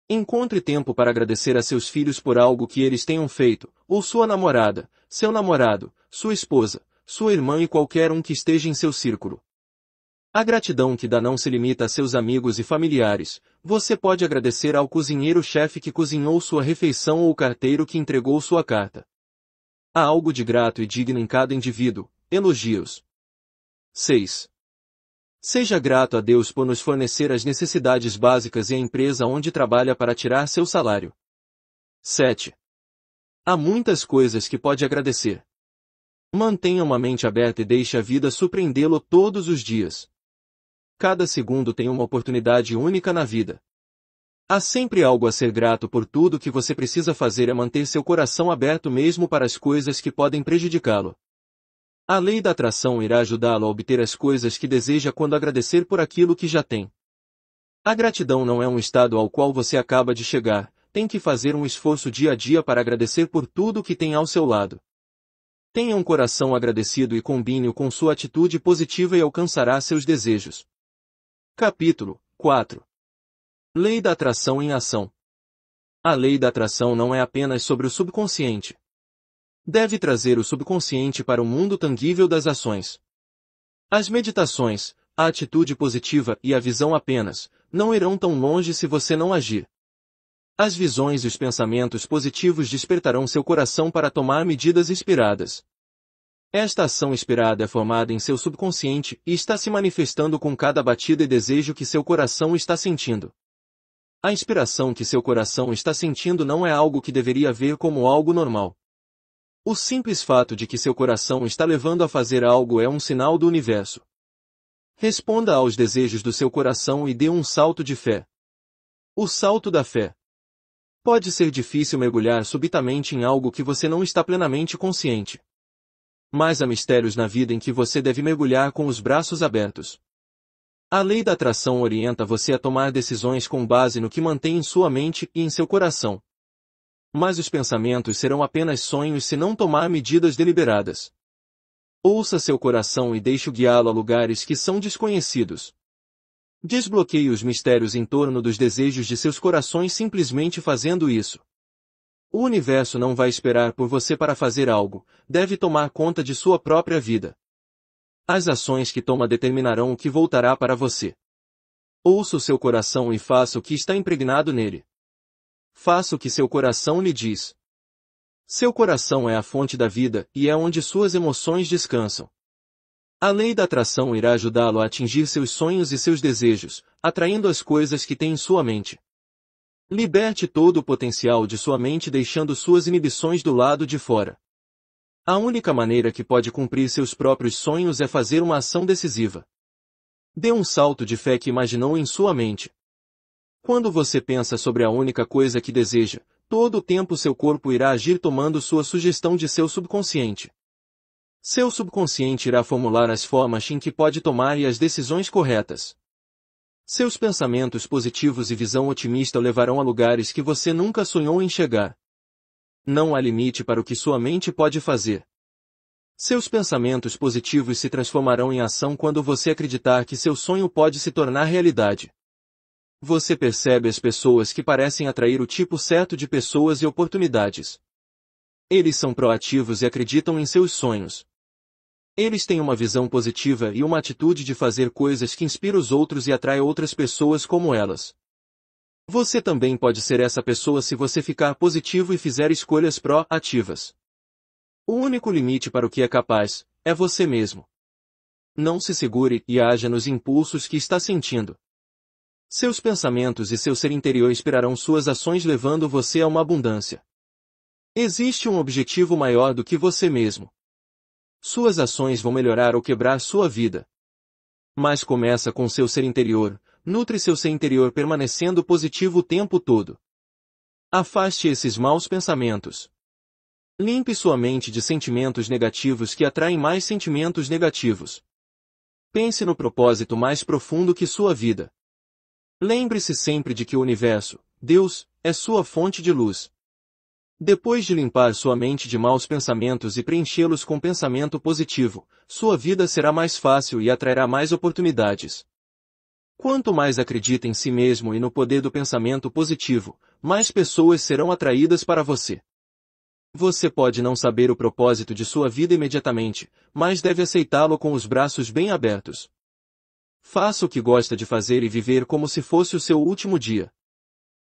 Encontre tempo para agradecer a seus filhos por algo que eles tenham feito, ou sua namorada, seu namorado, sua esposa, sua irmã e qualquer um que esteja em seu círculo. A gratidão que dá não se limita a seus amigos e familiares. Você pode agradecer ao cozinheiro-chefe que cozinhou sua refeição ou carteiro que entregou sua carta. Há algo de grato e digno em cada indivíduo. Elogios. 6. Seja grato a Deus por nos fornecer as necessidades básicas e a empresa onde trabalha para tirar seu salário. 7. Há muitas coisas que pode agradecer. Mantenha uma mente aberta e deixe a vida surpreendê-lo todos os dias. Cada segundo tem uma oportunidade única na vida. Há sempre algo a ser grato por tudo que você precisa fazer é manter seu coração aberto mesmo para as coisas que podem prejudicá-lo. A lei da atração irá ajudá-lo a obter as coisas que deseja quando agradecer por aquilo que já tem. A gratidão não é um estado ao qual você acaba de chegar, tem que fazer um esforço dia a dia para agradecer por tudo que tem ao seu lado. Tenha um coração agradecido e combine-o com sua atitude positiva e alcançará seus desejos. Capítulo 4 Lei da atração em ação. A lei da atração não é apenas sobre o subconsciente. Deve trazer o subconsciente para o mundo tangível das ações. As meditações, a atitude positiva e a visão apenas, não irão tão longe se você não agir. As visões e os pensamentos positivos despertarão seu coração para tomar medidas inspiradas. Esta ação inspirada é formada em seu subconsciente e está se manifestando com cada batida e desejo que seu coração está sentindo. A inspiração que seu coração está sentindo não é algo que deveria ver como algo normal. O simples fato de que seu coração está levando a fazer algo é um sinal do universo. Responda aos desejos do seu coração e dê um salto de fé. O salto da fé. Pode ser difícil mergulhar subitamente em algo que você não está plenamente consciente mas há mistérios na vida em que você deve mergulhar com os braços abertos. A lei da atração orienta você a tomar decisões com base no que mantém em sua mente e em seu coração. Mas os pensamentos serão apenas sonhos se não tomar medidas deliberadas. Ouça seu coração e deixe-o guiá-lo a lugares que são desconhecidos. Desbloqueie os mistérios em torno dos desejos de seus corações simplesmente fazendo isso. O universo não vai esperar por você para fazer algo, deve tomar conta de sua própria vida. As ações que toma determinarão o que voltará para você. Ouça o seu coração e faça o que está impregnado nele. Faça o que seu coração lhe diz. Seu coração é a fonte da vida e é onde suas emoções descansam. A lei da atração irá ajudá-lo a atingir seus sonhos e seus desejos, atraindo as coisas que tem em sua mente. Liberte todo o potencial de sua mente deixando suas inibições do lado de fora. A única maneira que pode cumprir seus próprios sonhos é fazer uma ação decisiva. Dê um salto de fé que imaginou em sua mente. Quando você pensa sobre a única coisa que deseja, todo o tempo seu corpo irá agir tomando sua sugestão de seu subconsciente. Seu subconsciente irá formular as formas em que pode tomar e as decisões corretas. Seus pensamentos positivos e visão otimista o levarão a lugares que você nunca sonhou em chegar. Não há limite para o que sua mente pode fazer. Seus pensamentos positivos se transformarão em ação quando você acreditar que seu sonho pode se tornar realidade. Você percebe as pessoas que parecem atrair o tipo certo de pessoas e oportunidades. Eles são proativos e acreditam em seus sonhos. Eles têm uma visão positiva e uma atitude de fazer coisas que inspira os outros e atrai outras pessoas como elas. Você também pode ser essa pessoa se você ficar positivo e fizer escolhas pró-ativas. O único limite para o que é capaz é você mesmo. Não se segure e haja nos impulsos que está sentindo. Seus pensamentos e seu ser interior inspirarão suas ações levando você a uma abundância. Existe um objetivo maior do que você mesmo. Suas ações vão melhorar ou quebrar sua vida. Mas começa com seu ser interior, nutre seu ser interior permanecendo positivo o tempo todo. Afaste esses maus pensamentos. Limpe sua mente de sentimentos negativos que atraem mais sentimentos negativos. Pense no propósito mais profundo que sua vida. Lembre-se sempre de que o universo, Deus, é sua fonte de luz. Depois de limpar sua mente de maus pensamentos e preenchê-los com pensamento positivo, sua vida será mais fácil e atrairá mais oportunidades. Quanto mais acredita em si mesmo e no poder do pensamento positivo, mais pessoas serão atraídas para você. Você pode não saber o propósito de sua vida imediatamente, mas deve aceitá-lo com os braços bem abertos. Faça o que gosta de fazer e viver como se fosse o seu último dia.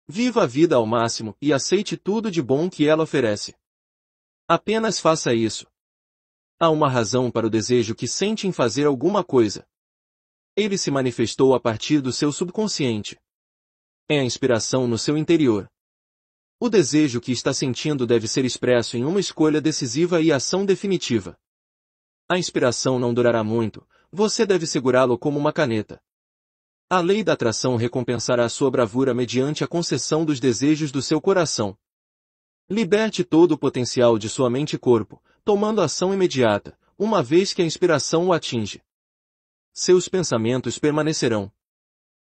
Viva a vida ao máximo e aceite tudo de bom que ela oferece. Apenas faça isso. Há uma razão para o desejo que sente em fazer alguma coisa. Ele se manifestou a partir do seu subconsciente. É a inspiração no seu interior. O desejo que está sentindo deve ser expresso em uma escolha decisiva e ação definitiva. A inspiração não durará muito, você deve segurá-lo como uma caneta. A lei da atração recompensará a sua bravura mediante a concessão dos desejos do seu coração. Liberte todo o potencial de sua mente e corpo, tomando ação imediata, uma vez que a inspiração o atinge. Seus pensamentos permanecerão.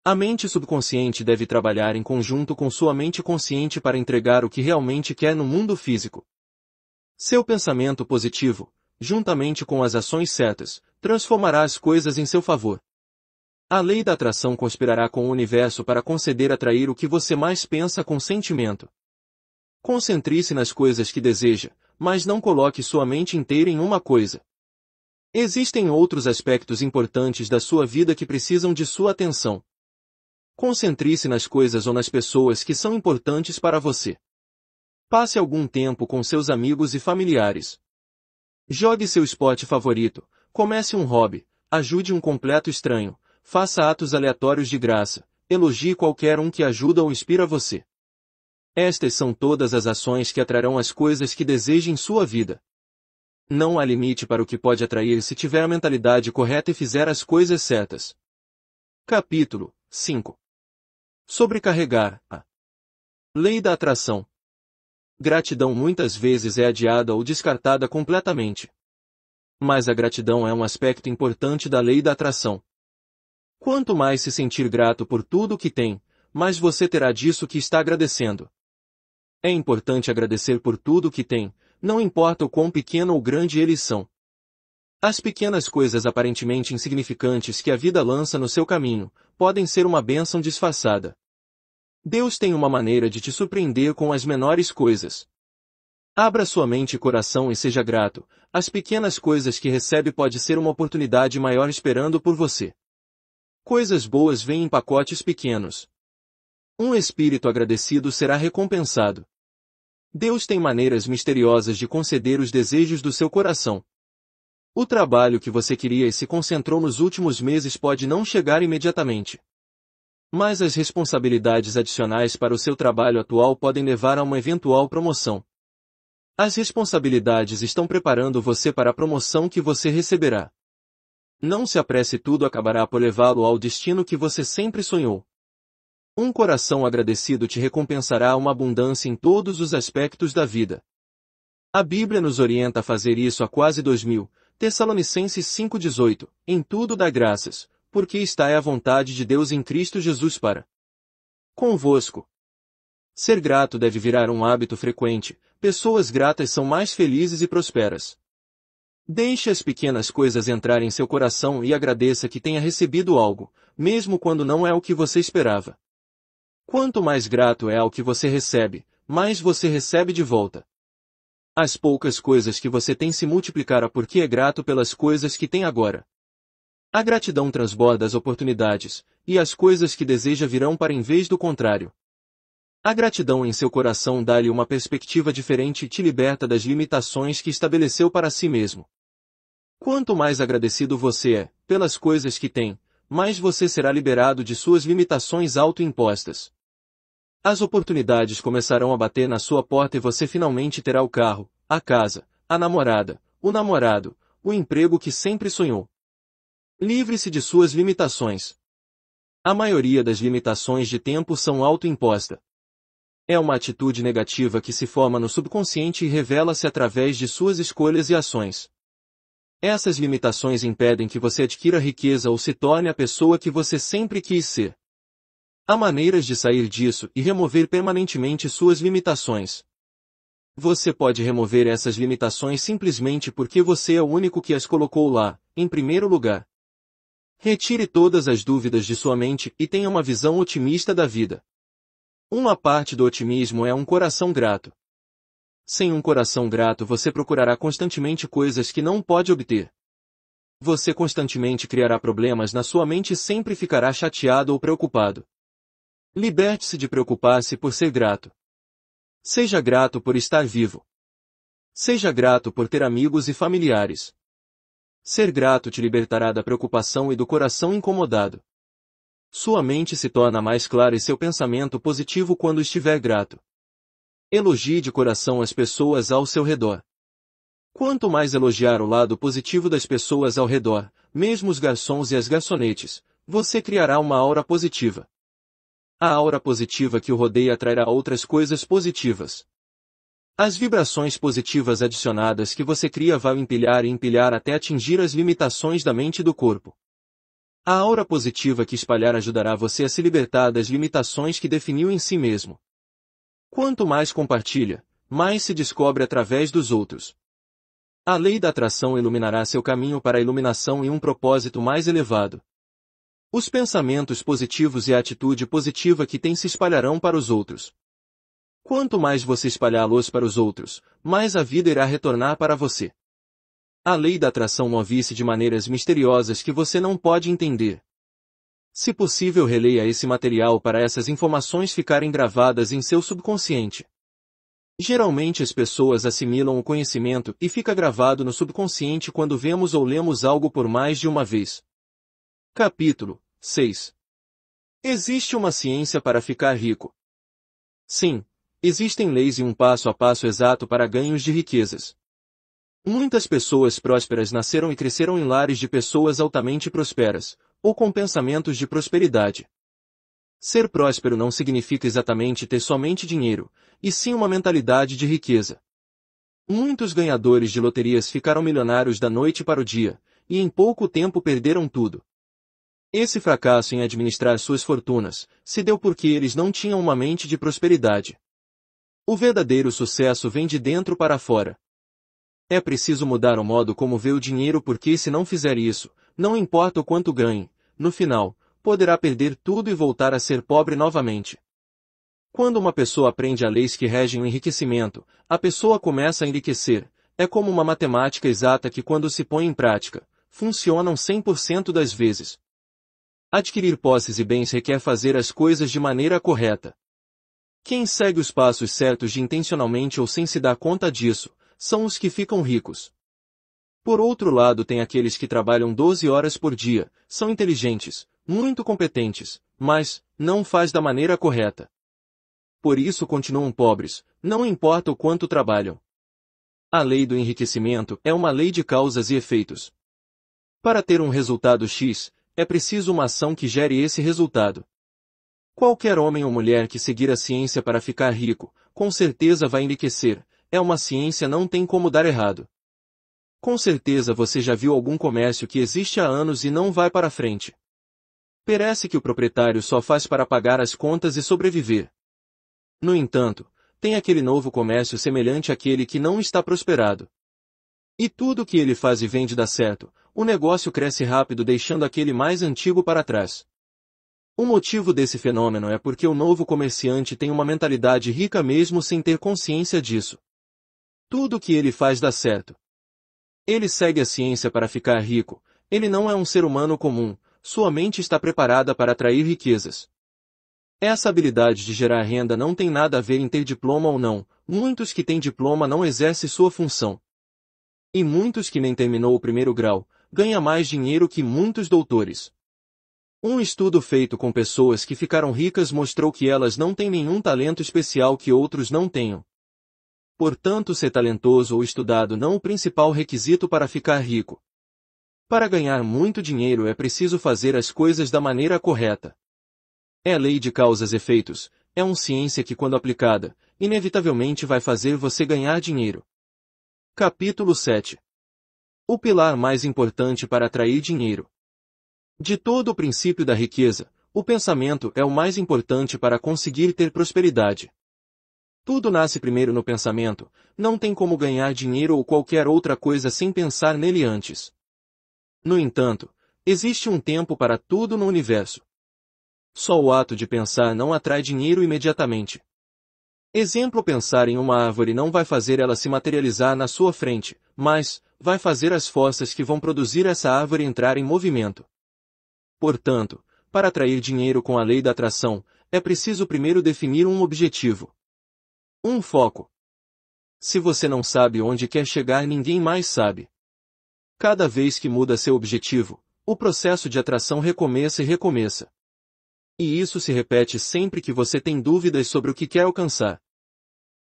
A mente subconsciente deve trabalhar em conjunto com sua mente consciente para entregar o que realmente quer no mundo físico. Seu pensamento positivo, juntamente com as ações certas, transformará as coisas em seu favor. A lei da atração conspirará com o universo para conceder atrair o que você mais pensa com sentimento. Concentre-se nas coisas que deseja, mas não coloque sua mente inteira em uma coisa. Existem outros aspectos importantes da sua vida que precisam de sua atenção. Concentre-se nas coisas ou nas pessoas que são importantes para você. Passe algum tempo com seus amigos e familiares. Jogue seu esporte favorito, comece um hobby, ajude um completo estranho, faça atos aleatórios de graça, elogie qualquer um que ajuda ou inspira você. Estas são todas as ações que atrarão as coisas que deseja em sua vida. Não há limite para o que pode atrair se tiver a mentalidade correta e fizer as coisas certas. Capítulo 5 Sobrecarregar a Lei da Atração Gratidão muitas vezes é adiada ou descartada completamente. Mas a gratidão é um aspecto importante da lei da atração. Quanto mais se sentir grato por tudo o que tem, mais você terá disso que está agradecendo. É importante agradecer por tudo o que tem, não importa o quão pequeno ou grande eles são. As pequenas coisas aparentemente insignificantes que a vida lança no seu caminho podem ser uma bênção disfarçada. Deus tem uma maneira de te surpreender com as menores coisas. Abra sua mente e coração e seja grato. As pequenas coisas que recebe pode ser uma oportunidade maior esperando por você. Coisas boas vêm em pacotes pequenos. Um espírito agradecido será recompensado. Deus tem maneiras misteriosas de conceder os desejos do seu coração. O trabalho que você queria e se concentrou nos últimos meses pode não chegar imediatamente. Mas as responsabilidades adicionais para o seu trabalho atual podem levar a uma eventual promoção. As responsabilidades estão preparando você para a promoção que você receberá. Não se apresse tudo acabará por levá-lo ao destino que você sempre sonhou. Um coração agradecido te recompensará uma abundância em todos os aspectos da vida. A Bíblia nos orienta a fazer isso há quase dois mil, Tessalonicenses 5,18, em tudo dá graças, porque está é a vontade de Deus em Cristo Jesus para convosco. Ser grato deve virar um hábito frequente, pessoas gratas são mais felizes e prosperas. Deixe as pequenas coisas entrar em seu coração e agradeça que tenha recebido algo, mesmo quando não é o que você esperava. Quanto mais grato é ao que você recebe, mais você recebe de volta. As poucas coisas que você tem se multiplicará porque é grato pelas coisas que tem agora. A gratidão transborda as oportunidades, e as coisas que deseja virão para em vez do contrário. A gratidão em seu coração dá-lhe uma perspectiva diferente e te liberta das limitações que estabeleceu para si mesmo. Quanto mais agradecido você é, pelas coisas que tem, mais você será liberado de suas limitações autoimpostas. As oportunidades começarão a bater na sua porta e você finalmente terá o carro, a casa, a namorada, o namorado, o emprego que sempre sonhou. Livre-se de suas limitações. A maioria das limitações de tempo são autoimposta. É uma atitude negativa que se forma no subconsciente e revela-se através de suas escolhas e ações. Essas limitações impedem que você adquira riqueza ou se torne a pessoa que você sempre quis ser. Há maneiras de sair disso e remover permanentemente suas limitações. Você pode remover essas limitações simplesmente porque você é o único que as colocou lá, em primeiro lugar. Retire todas as dúvidas de sua mente e tenha uma visão otimista da vida. Uma parte do otimismo é um coração grato. Sem um coração grato você procurará constantemente coisas que não pode obter. Você constantemente criará problemas na sua mente e sempre ficará chateado ou preocupado. Liberte-se de preocupar-se por ser grato. Seja grato por estar vivo. Seja grato por ter amigos e familiares. Ser grato te libertará da preocupação e do coração incomodado. Sua mente se torna mais clara e seu pensamento positivo quando estiver grato. Elogie de coração as pessoas ao seu redor. Quanto mais elogiar o lado positivo das pessoas ao redor, mesmo os garçons e as garçonetes, você criará uma aura positiva. A aura positiva que o rodeia atrairá outras coisas positivas. As vibrações positivas adicionadas que você cria vão empilhar e empilhar até atingir as limitações da mente e do corpo. A aura positiva que espalhar ajudará você a se libertar das limitações que definiu em si mesmo. Quanto mais compartilha, mais se descobre através dos outros. A lei da atração iluminará seu caminho para a iluminação e um propósito mais elevado. Os pensamentos positivos e a atitude positiva que tem se espalharão para os outros. Quanto mais você espalhar a luz para os outros, mais a vida irá retornar para você. A lei da atração move-se de maneiras misteriosas que você não pode entender. Se possível, releia esse material para essas informações ficarem gravadas em seu subconsciente. Geralmente as pessoas assimilam o conhecimento e fica gravado no subconsciente quando vemos ou lemos algo por mais de uma vez. Capítulo 6 Existe uma ciência para ficar rico. Sim, existem leis e um passo a passo exato para ganhos de riquezas. Muitas pessoas prósperas nasceram e cresceram em lares de pessoas altamente prósperas, ou com pensamentos de prosperidade. Ser próspero não significa exatamente ter somente dinheiro, e sim uma mentalidade de riqueza. Muitos ganhadores de loterias ficaram milionários da noite para o dia, e em pouco tempo perderam tudo. Esse fracasso em administrar suas fortunas se deu porque eles não tinham uma mente de prosperidade. O verdadeiro sucesso vem de dentro para fora, é preciso mudar o modo como vê o dinheiro porque se não fizer isso, não importa o quanto ganhe, no final, poderá perder tudo e voltar a ser pobre novamente. Quando uma pessoa aprende as leis que regem o enriquecimento, a pessoa começa a enriquecer. É como uma matemática exata que quando se põe em prática, funcionam 100% das vezes. Adquirir posses e bens requer fazer as coisas de maneira correta. Quem segue os passos certos de intencionalmente ou sem se dar conta disso, são os que ficam ricos. Por outro lado tem aqueles que trabalham 12 horas por dia, são inteligentes, muito competentes, mas, não faz da maneira correta. Por isso continuam pobres, não importa o quanto trabalham. A lei do enriquecimento é uma lei de causas e efeitos. Para ter um resultado X, é preciso uma ação que gere esse resultado. Qualquer homem ou mulher que seguir a ciência para ficar rico, com certeza vai enriquecer, é uma ciência não tem como dar errado. Com certeza você já viu algum comércio que existe há anos e não vai para frente. Parece que o proprietário só faz para pagar as contas e sobreviver. No entanto, tem aquele novo comércio semelhante àquele que não está prosperado. E tudo que ele faz e vende dá certo, o negócio cresce rápido deixando aquele mais antigo para trás. O motivo desse fenômeno é porque o novo comerciante tem uma mentalidade rica mesmo sem ter consciência disso. Tudo o que ele faz dá certo. Ele segue a ciência para ficar rico, ele não é um ser humano comum, sua mente está preparada para atrair riquezas. Essa habilidade de gerar renda não tem nada a ver em ter diploma ou não, muitos que têm diploma não exercem sua função. E muitos que nem terminou o primeiro grau, ganha mais dinheiro que muitos doutores. Um estudo feito com pessoas que ficaram ricas mostrou que elas não têm nenhum talento especial que outros não tenham, Portanto, ser talentoso ou estudado não é o principal requisito para ficar rico. Para ganhar muito dinheiro é preciso fazer as coisas da maneira correta. É a lei de causas e efeitos, é uma ciência que, quando aplicada, inevitavelmente vai fazer você ganhar dinheiro. Capítulo 7 O pilar mais importante para atrair dinheiro. De todo o princípio da riqueza, o pensamento é o mais importante para conseguir ter prosperidade. Tudo nasce primeiro no pensamento, não tem como ganhar dinheiro ou qualquer outra coisa sem pensar nele antes. No entanto, existe um tempo para tudo no universo. Só o ato de pensar não atrai dinheiro imediatamente. Exemplo, pensar em uma árvore não vai fazer ela se materializar na sua frente, mas vai fazer as forças que vão produzir essa árvore entrar em movimento. Portanto, para atrair dinheiro com a lei da atração, é preciso primeiro definir um objetivo. Um foco. Se você não sabe onde quer chegar, ninguém mais sabe. Cada vez que muda seu objetivo, o processo de atração recomeça e recomeça. E isso se repete sempre que você tem dúvidas sobre o que quer alcançar.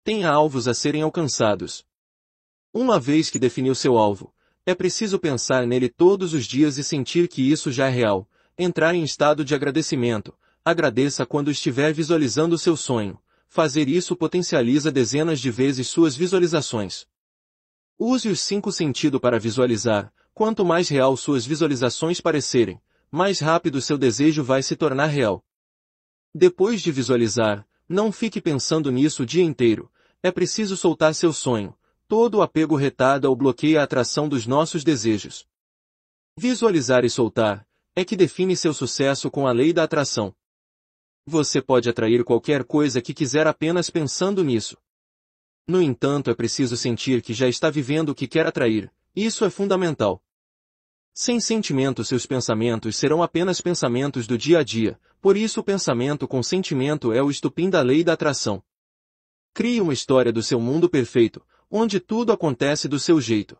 Tenha alvos a serem alcançados. Uma vez que definiu seu alvo, é preciso pensar nele todos os dias e sentir que isso já é real, entrar em estado de agradecimento, agradeça quando estiver visualizando seu sonho, fazer isso potencializa dezenas de vezes suas visualizações. Use os cinco sentidos para visualizar, quanto mais real suas visualizações parecerem, mais rápido seu desejo vai se tornar real. Depois de visualizar, não fique pensando nisso o dia inteiro, é preciso soltar seu sonho, todo o apego retarda ou bloqueia a atração dos nossos desejos. Visualizar e soltar é que define seu sucesso com a lei da atração. Você pode atrair qualquer coisa que quiser apenas pensando nisso. No entanto, é preciso sentir que já está vivendo o que quer atrair. Isso é fundamental. Sem sentimento, seus pensamentos serão apenas pensamentos do dia a dia, por isso o pensamento com sentimento é o estupim da lei da atração. Crie uma história do seu mundo perfeito, onde tudo acontece do seu jeito.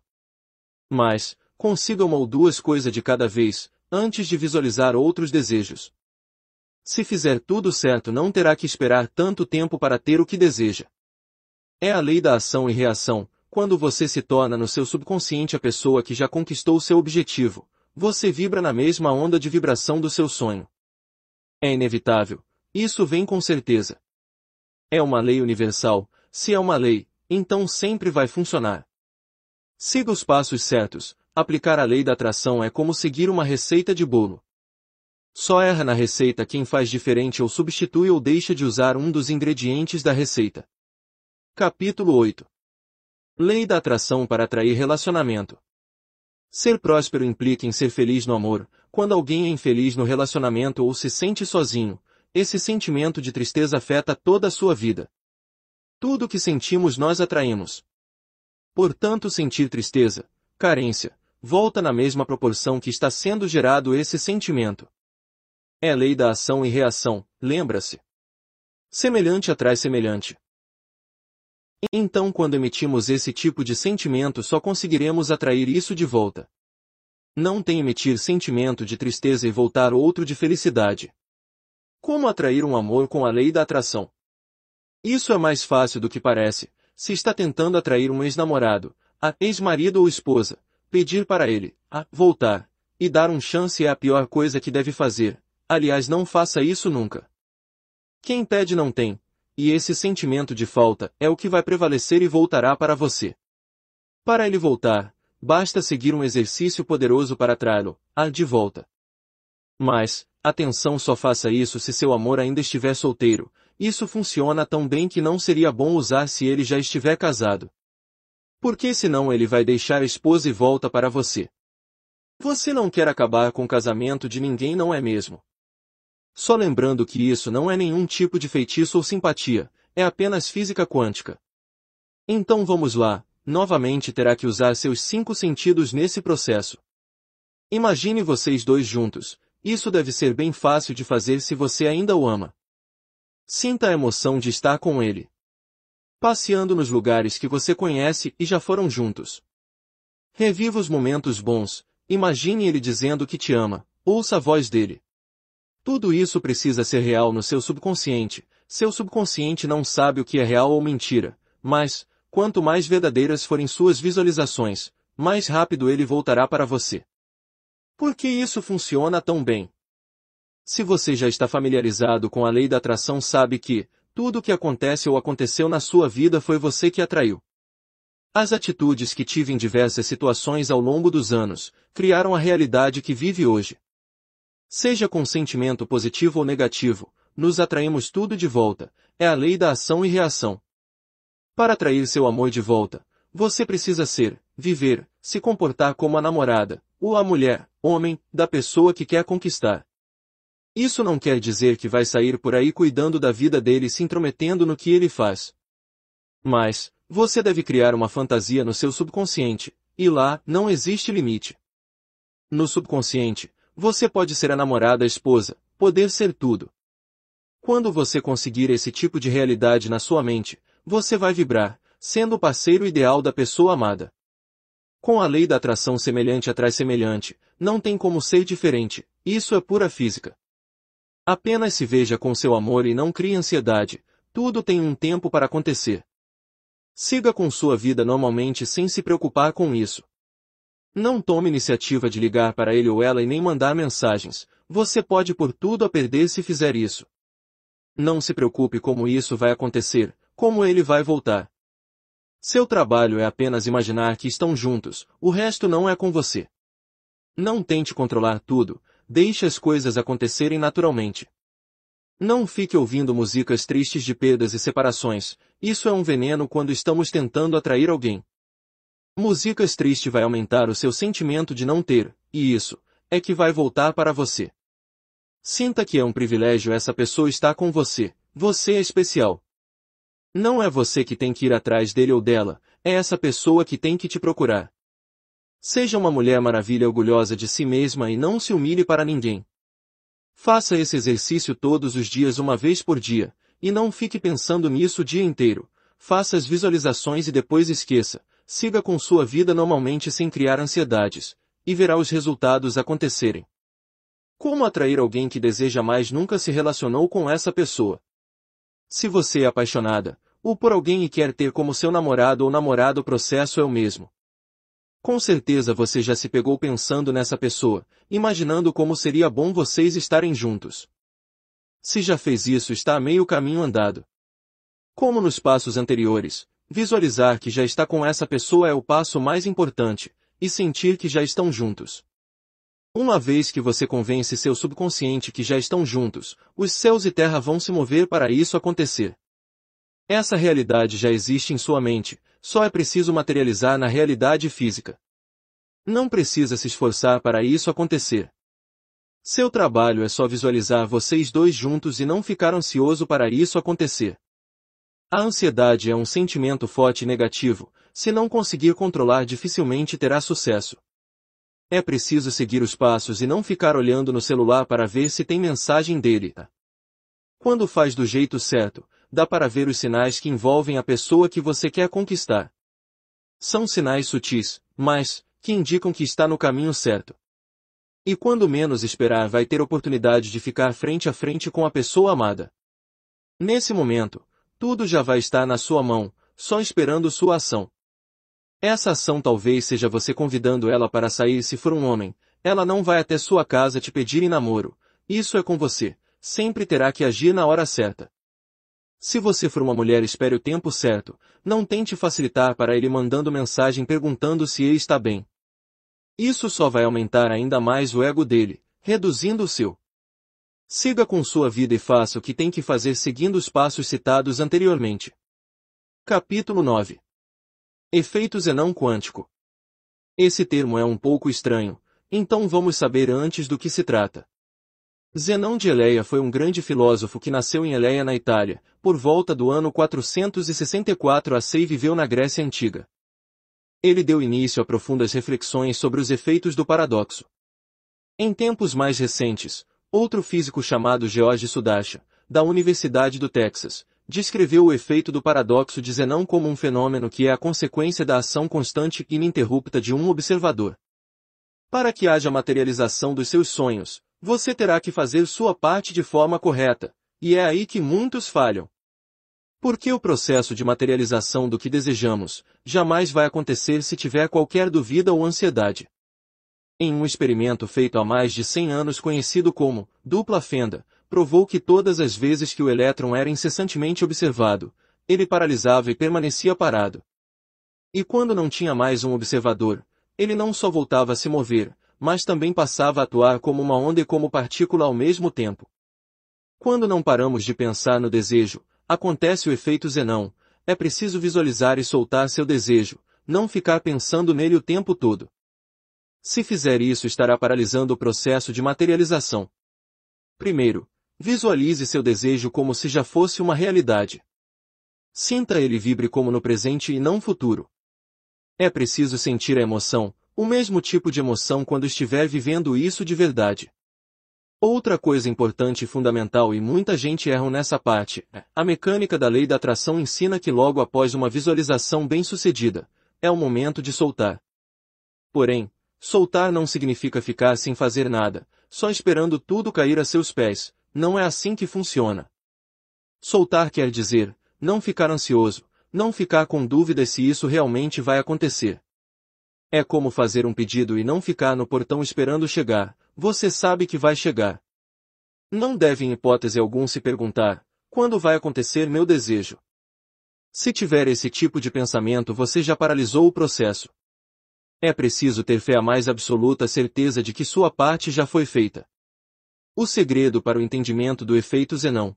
Mas, consiga uma ou duas coisas de cada vez, antes de visualizar outros desejos. Se fizer tudo certo não terá que esperar tanto tempo para ter o que deseja. É a lei da ação e reação, quando você se torna no seu subconsciente a pessoa que já conquistou seu objetivo, você vibra na mesma onda de vibração do seu sonho. É inevitável, isso vem com certeza. É uma lei universal, se é uma lei, então sempre vai funcionar. Siga os passos certos, aplicar a lei da atração é como seguir uma receita de bolo. Só erra na receita quem faz diferente ou substitui ou deixa de usar um dos ingredientes da receita. Capítulo 8 Lei da atração para atrair relacionamento. Ser próspero implica em ser feliz no amor. Quando alguém é infeliz no relacionamento ou se sente sozinho, esse sentimento de tristeza afeta toda a sua vida. Tudo o que sentimos nós atraímos. Portanto, sentir tristeza, carência, volta na mesma proporção que está sendo gerado esse sentimento. É a lei da ação e reação, lembra-se. Semelhante atrai semelhante. Então, quando emitimos esse tipo de sentimento, só conseguiremos atrair isso de volta. Não tem emitir sentimento de tristeza e voltar outro de felicidade. Como atrair um amor com a lei da atração? Isso é mais fácil do que parece. Se está tentando atrair um ex-namorado, a ex-marido ou esposa, pedir para ele, a voltar, e dar um chance é a pior coisa que deve fazer, Aliás, não faça isso nunca. Quem pede não tem, e esse sentimento de falta é o que vai prevalecer e voltará para você. Para ele voltar, basta seguir um exercício poderoso para atraí-lo, a ah, de volta. Mas, atenção só faça isso se seu amor ainda estiver solteiro, isso funciona tão bem que não seria bom usar se ele já estiver casado. Porque senão ele vai deixar a esposa e volta para você. Você não quer acabar com o casamento de ninguém não é mesmo? Só lembrando que isso não é nenhum tipo de feitiço ou simpatia, é apenas física quântica. Então vamos lá, novamente terá que usar seus cinco sentidos nesse processo. Imagine vocês dois juntos, isso deve ser bem fácil de fazer se você ainda o ama. Sinta a emoção de estar com ele. Passeando nos lugares que você conhece e já foram juntos. Reviva os momentos bons, imagine ele dizendo que te ama, ouça a voz dele. Tudo isso precisa ser real no seu subconsciente. Seu subconsciente não sabe o que é real ou mentira, mas, quanto mais verdadeiras forem suas visualizações, mais rápido ele voltará para você. Por que isso funciona tão bem? Se você já está familiarizado com a lei da atração sabe que, tudo o que acontece ou aconteceu na sua vida foi você que atraiu. As atitudes que tive em diversas situações ao longo dos anos, criaram a realidade que vive hoje. Seja com sentimento positivo ou negativo, nos atraímos tudo de volta, é a lei da ação e reação. Para atrair seu amor de volta, você precisa ser, viver, se comportar como a namorada, ou a mulher, homem, da pessoa que quer conquistar. Isso não quer dizer que vai sair por aí cuidando da vida dele e se intrometendo no que ele faz. Mas, você deve criar uma fantasia no seu subconsciente, e lá não existe limite. No subconsciente, você pode ser a namorada, a esposa, poder ser tudo. Quando você conseguir esse tipo de realidade na sua mente, você vai vibrar, sendo o parceiro ideal da pessoa amada. Com a lei da atração semelhante atrai semelhante, não tem como ser diferente, isso é pura física. Apenas se veja com seu amor e não crie ansiedade, tudo tem um tempo para acontecer. Siga com sua vida normalmente sem se preocupar com isso. Não tome iniciativa de ligar para ele ou ela e nem mandar mensagens. Você pode por tudo a perder se fizer isso. Não se preocupe como isso vai acontecer, como ele vai voltar. Seu trabalho é apenas imaginar que estão juntos, o resto não é com você. Não tente controlar tudo, deixe as coisas acontecerem naturalmente. Não fique ouvindo músicas tristes de perdas e separações, isso é um veneno quando estamos tentando atrair alguém. Músicas triste vai aumentar o seu sentimento de não ter, e isso, é que vai voltar para você. Sinta que é um privilégio essa pessoa estar com você, você é especial. Não é você que tem que ir atrás dele ou dela, é essa pessoa que tem que te procurar. Seja uma mulher maravilha orgulhosa de si mesma e não se humilhe para ninguém. Faça esse exercício todos os dias uma vez por dia, e não fique pensando nisso o dia inteiro. Faça as visualizações e depois esqueça, Siga com sua vida normalmente sem criar ansiedades, e verá os resultados acontecerem. Como atrair alguém que deseja mais nunca se relacionou com essa pessoa? Se você é apaixonada, ou por alguém e quer ter como seu namorado ou namorado o processo é o mesmo. Com certeza você já se pegou pensando nessa pessoa, imaginando como seria bom vocês estarem juntos. Se já fez isso está a meio caminho andado. Como nos passos anteriores, Visualizar que já está com essa pessoa é o passo mais importante, e sentir que já estão juntos. Uma vez que você convence seu subconsciente que já estão juntos, os céus e terra vão se mover para isso acontecer. Essa realidade já existe em sua mente, só é preciso materializar na realidade física. Não precisa se esforçar para isso acontecer. Seu trabalho é só visualizar vocês dois juntos e não ficar ansioso para isso acontecer. A ansiedade é um sentimento forte e negativo, se não conseguir controlar dificilmente terá sucesso. É preciso seguir os passos e não ficar olhando no celular para ver se tem mensagem dele. Quando faz do jeito certo, dá para ver os sinais que envolvem a pessoa que você quer conquistar. São sinais sutis, mas, que indicam que está no caminho certo. E quando menos esperar vai ter oportunidade de ficar frente a frente com a pessoa amada. Nesse momento, tudo já vai estar na sua mão, só esperando sua ação. Essa ação talvez seja você convidando ela para sair se for um homem. Ela não vai até sua casa te pedir em namoro. Isso é com você. Sempre terá que agir na hora certa. Se você for uma mulher, espere o tempo certo. Não tente facilitar para ele mandando mensagem perguntando se ele está bem. Isso só vai aumentar ainda mais o ego dele, reduzindo o seu. Siga com sua vida e faça o que tem que fazer seguindo os passos citados anteriormente. Capítulo 9 Efeito Zenão Quântico Esse termo é um pouco estranho, então vamos saber antes do que se trata. Zenão de Eleia foi um grande filósofo que nasceu em Eleia, na Itália, por volta do ano 464 a e viveu na Grécia Antiga. Ele deu início a profundas reflexões sobre os efeitos do paradoxo. Em tempos mais recentes, Outro físico chamado George Sudacha, da Universidade do Texas, descreveu o efeito do paradoxo de Zenão como um fenômeno que é a consequência da ação constante e ininterrupta de um observador. Para que haja materialização dos seus sonhos, você terá que fazer sua parte de forma correta, e é aí que muitos falham. Porque o processo de materialização do que desejamos jamais vai acontecer se tiver qualquer dúvida ou ansiedade em um experimento feito há mais de 100 anos conhecido como dupla fenda, provou que todas as vezes que o elétron era incessantemente observado, ele paralisava e permanecia parado. E quando não tinha mais um observador, ele não só voltava a se mover, mas também passava a atuar como uma onda e como partícula ao mesmo tempo. Quando não paramos de pensar no desejo, acontece o efeito Zenão, é preciso visualizar e soltar seu desejo, não ficar pensando nele o tempo todo. Se fizer isso, estará paralisando o processo de materialização. Primeiro, visualize seu desejo como se já fosse uma realidade. Sinta ele vibre como no presente e não futuro. É preciso sentir a emoção, o mesmo tipo de emoção quando estiver vivendo isso de verdade. Outra coisa importante e fundamental e muita gente erra nessa parte, é, a mecânica da lei da atração ensina que logo após uma visualização bem-sucedida, é o momento de soltar. Porém, Soltar não significa ficar sem fazer nada, só esperando tudo cair a seus pés, não é assim que funciona. Soltar quer dizer, não ficar ansioso, não ficar com dúvidas se isso realmente vai acontecer. É como fazer um pedido e não ficar no portão esperando chegar, você sabe que vai chegar. Não deve em hipótese algum se perguntar, quando vai acontecer meu desejo? Se tiver esse tipo de pensamento você já paralisou o processo. É preciso ter fé a mais absoluta certeza de que sua parte já foi feita. O segredo para o entendimento do efeito Zenão.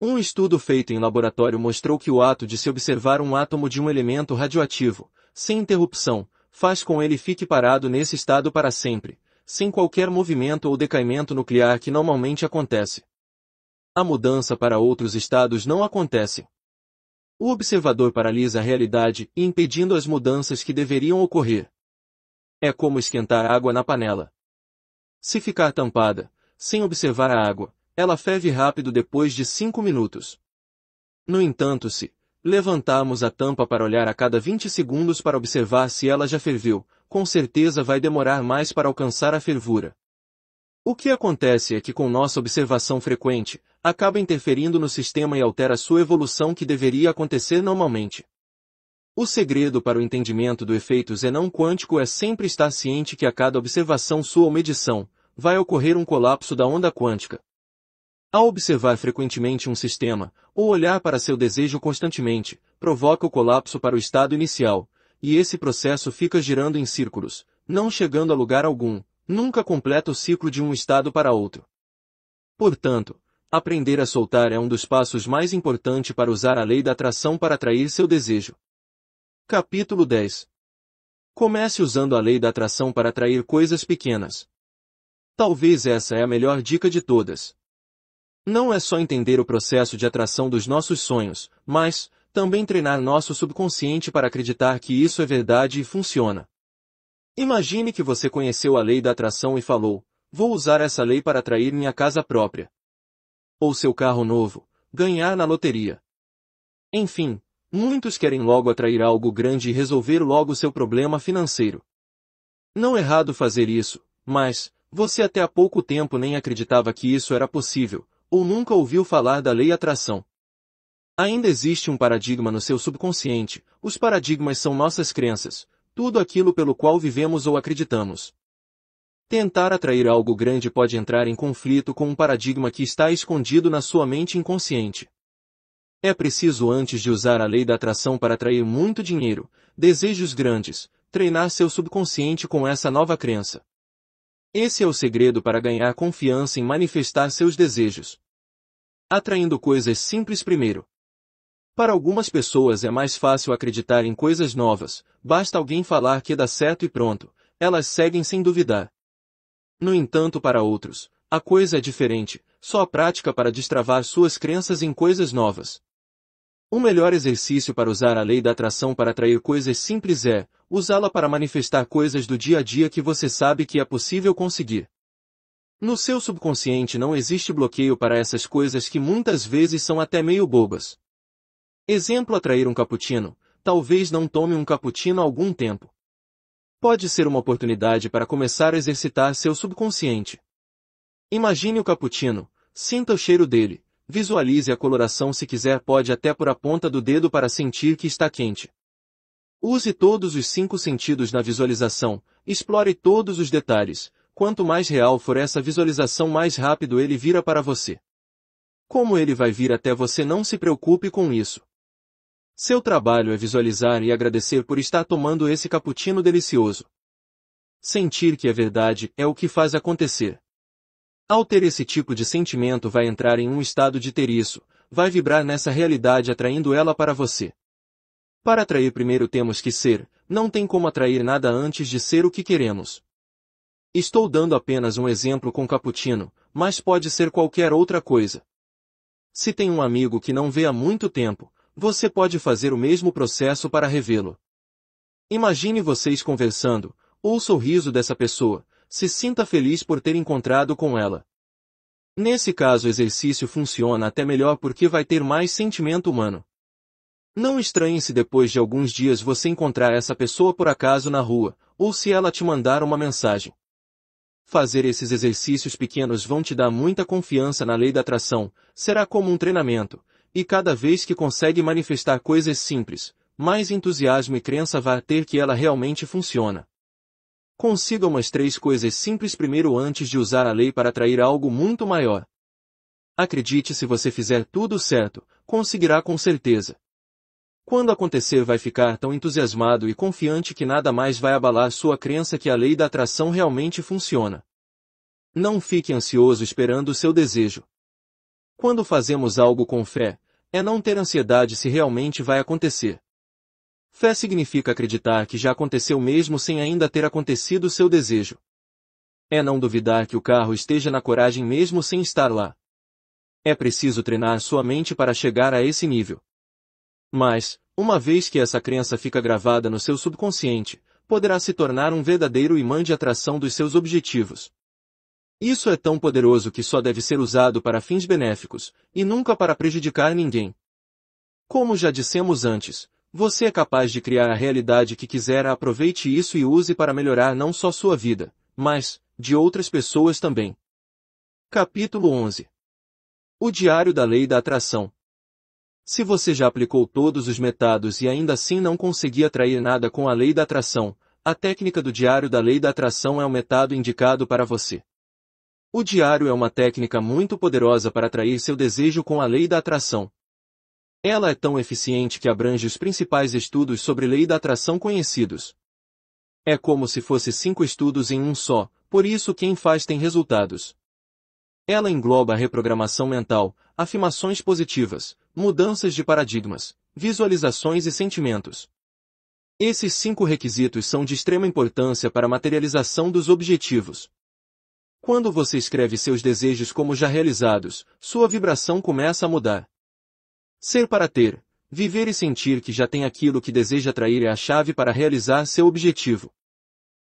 Um estudo feito em laboratório mostrou que o ato de se observar um átomo de um elemento radioativo, sem interrupção, faz com ele fique parado nesse estado para sempre, sem qualquer movimento ou decaimento nuclear que normalmente acontece. A mudança para outros estados não acontece. O observador paralisa a realidade, impedindo as mudanças que deveriam ocorrer. É como esquentar água na panela. Se ficar tampada, sem observar a água, ela ferve rápido depois de 5 minutos. No entanto, se levantarmos a tampa para olhar a cada 20 segundos para observar se ela já ferveu, com certeza vai demorar mais para alcançar a fervura. O que acontece é que com nossa observação frequente, acaba interferindo no sistema e altera sua evolução que deveria acontecer normalmente. O segredo para o entendimento do efeito zenão quântico é sempre estar ciente que a cada observação sua ou medição, vai ocorrer um colapso da onda quântica. Ao observar frequentemente um sistema, ou olhar para seu desejo constantemente, provoca o colapso para o estado inicial, e esse processo fica girando em círculos, não chegando a lugar algum, nunca completa o ciclo de um estado para outro. Portanto, aprender a soltar é um dos passos mais importantes para usar a lei da atração para atrair seu desejo. Capítulo 10 Comece usando a lei da atração para atrair coisas pequenas. Talvez essa é a melhor dica de todas. Não é só entender o processo de atração dos nossos sonhos, mas também treinar nosso subconsciente para acreditar que isso é verdade e funciona. Imagine que você conheceu a lei da atração e falou, vou usar essa lei para atrair minha casa própria. Ou seu carro novo, ganhar na loteria. Enfim, muitos querem logo atrair algo grande e resolver logo seu problema financeiro. Não é errado fazer isso, mas, você até há pouco tempo nem acreditava que isso era possível, ou nunca ouviu falar da lei atração. Ainda existe um paradigma no seu subconsciente, os paradigmas são nossas crenças, tudo aquilo pelo qual vivemos ou acreditamos. Tentar atrair algo grande pode entrar em conflito com um paradigma que está escondido na sua mente inconsciente. É preciso antes de usar a lei da atração para atrair muito dinheiro, desejos grandes, treinar seu subconsciente com essa nova crença. Esse é o segredo para ganhar confiança em manifestar seus desejos. Atraindo coisas simples primeiro. Para algumas pessoas é mais fácil acreditar em coisas novas, basta alguém falar que dá certo e pronto, elas seguem sem duvidar. No entanto, para outros, a coisa é diferente, só a prática para destravar suas crenças em coisas novas. O melhor exercício para usar a lei da atração para atrair coisas simples é usá-la para manifestar coisas do dia a dia que você sabe que é possível conseguir. No seu subconsciente não existe bloqueio para essas coisas que muitas vezes são até meio bobas. Exemplo atrair um cappuccino, talvez não tome um cappuccino há algum tempo. Pode ser uma oportunidade para começar a exercitar seu subconsciente. Imagine o cappuccino, sinta o cheiro dele, visualize a coloração se quiser pode até por a ponta do dedo para sentir que está quente. Use todos os cinco sentidos na visualização, explore todos os detalhes, quanto mais real for essa visualização mais rápido ele vira para você. Como ele vai vir até você não se preocupe com isso. Seu trabalho é visualizar e agradecer por estar tomando esse cappuccino delicioso. Sentir que é verdade é o que faz acontecer. Ao ter esse tipo de sentimento vai entrar em um estado de ter isso, vai vibrar nessa realidade atraindo ela para você. Para atrair primeiro temos que ser, não tem como atrair nada antes de ser o que queremos. Estou dando apenas um exemplo com cappuccino, mas pode ser qualquer outra coisa. Se tem um amigo que não vê há muito tempo, você pode fazer o mesmo processo para revê-lo. Imagine vocês conversando, ouça o riso dessa pessoa, se sinta feliz por ter encontrado com ela. Nesse caso o exercício funciona até melhor porque vai ter mais sentimento humano. Não estranhe se depois de alguns dias você encontrar essa pessoa por acaso na rua, ou se ela te mandar uma mensagem. Fazer esses exercícios pequenos vão te dar muita confiança na lei da atração, será como um treinamento, e cada vez que consegue manifestar coisas simples, mais entusiasmo e crença vai ter que ela realmente funciona. Consiga umas três coisas simples primeiro antes de usar a lei para atrair algo muito maior. Acredite se você fizer tudo certo, conseguirá com certeza. Quando acontecer vai ficar tão entusiasmado e confiante que nada mais vai abalar sua crença que a lei da atração realmente funciona. Não fique ansioso esperando o seu desejo. Quando fazemos algo com fé, é não ter ansiedade se realmente vai acontecer. Fé significa acreditar que já aconteceu mesmo sem ainda ter acontecido o seu desejo. É não duvidar que o carro esteja na coragem mesmo sem estar lá. É preciso treinar sua mente para chegar a esse nível. Mas, uma vez que essa crença fica gravada no seu subconsciente, poderá se tornar um verdadeiro imã de atração dos seus objetivos. Isso é tão poderoso que só deve ser usado para fins benéficos, e nunca para prejudicar ninguém. Como já dissemos antes, você é capaz de criar a realidade que quiser aproveite isso e use para melhorar não só sua vida, mas, de outras pessoas também. Capítulo 11 O Diário da Lei da Atração Se você já aplicou todos os metados e ainda assim não conseguia atrair nada com a lei da atração, a técnica do Diário da Lei da Atração é o metado indicado para você. O diário é uma técnica muito poderosa para atrair seu desejo com a lei da atração. Ela é tão eficiente que abrange os principais estudos sobre lei da atração conhecidos. É como se fosse cinco estudos em um só, por isso quem faz tem resultados. Ela engloba a reprogramação mental, afirmações positivas, mudanças de paradigmas, visualizações e sentimentos. Esses cinco requisitos são de extrema importância para a materialização dos objetivos. Quando você escreve seus desejos como já realizados, sua vibração começa a mudar. Ser para ter, viver e sentir que já tem aquilo que deseja atrair é a chave para realizar seu objetivo.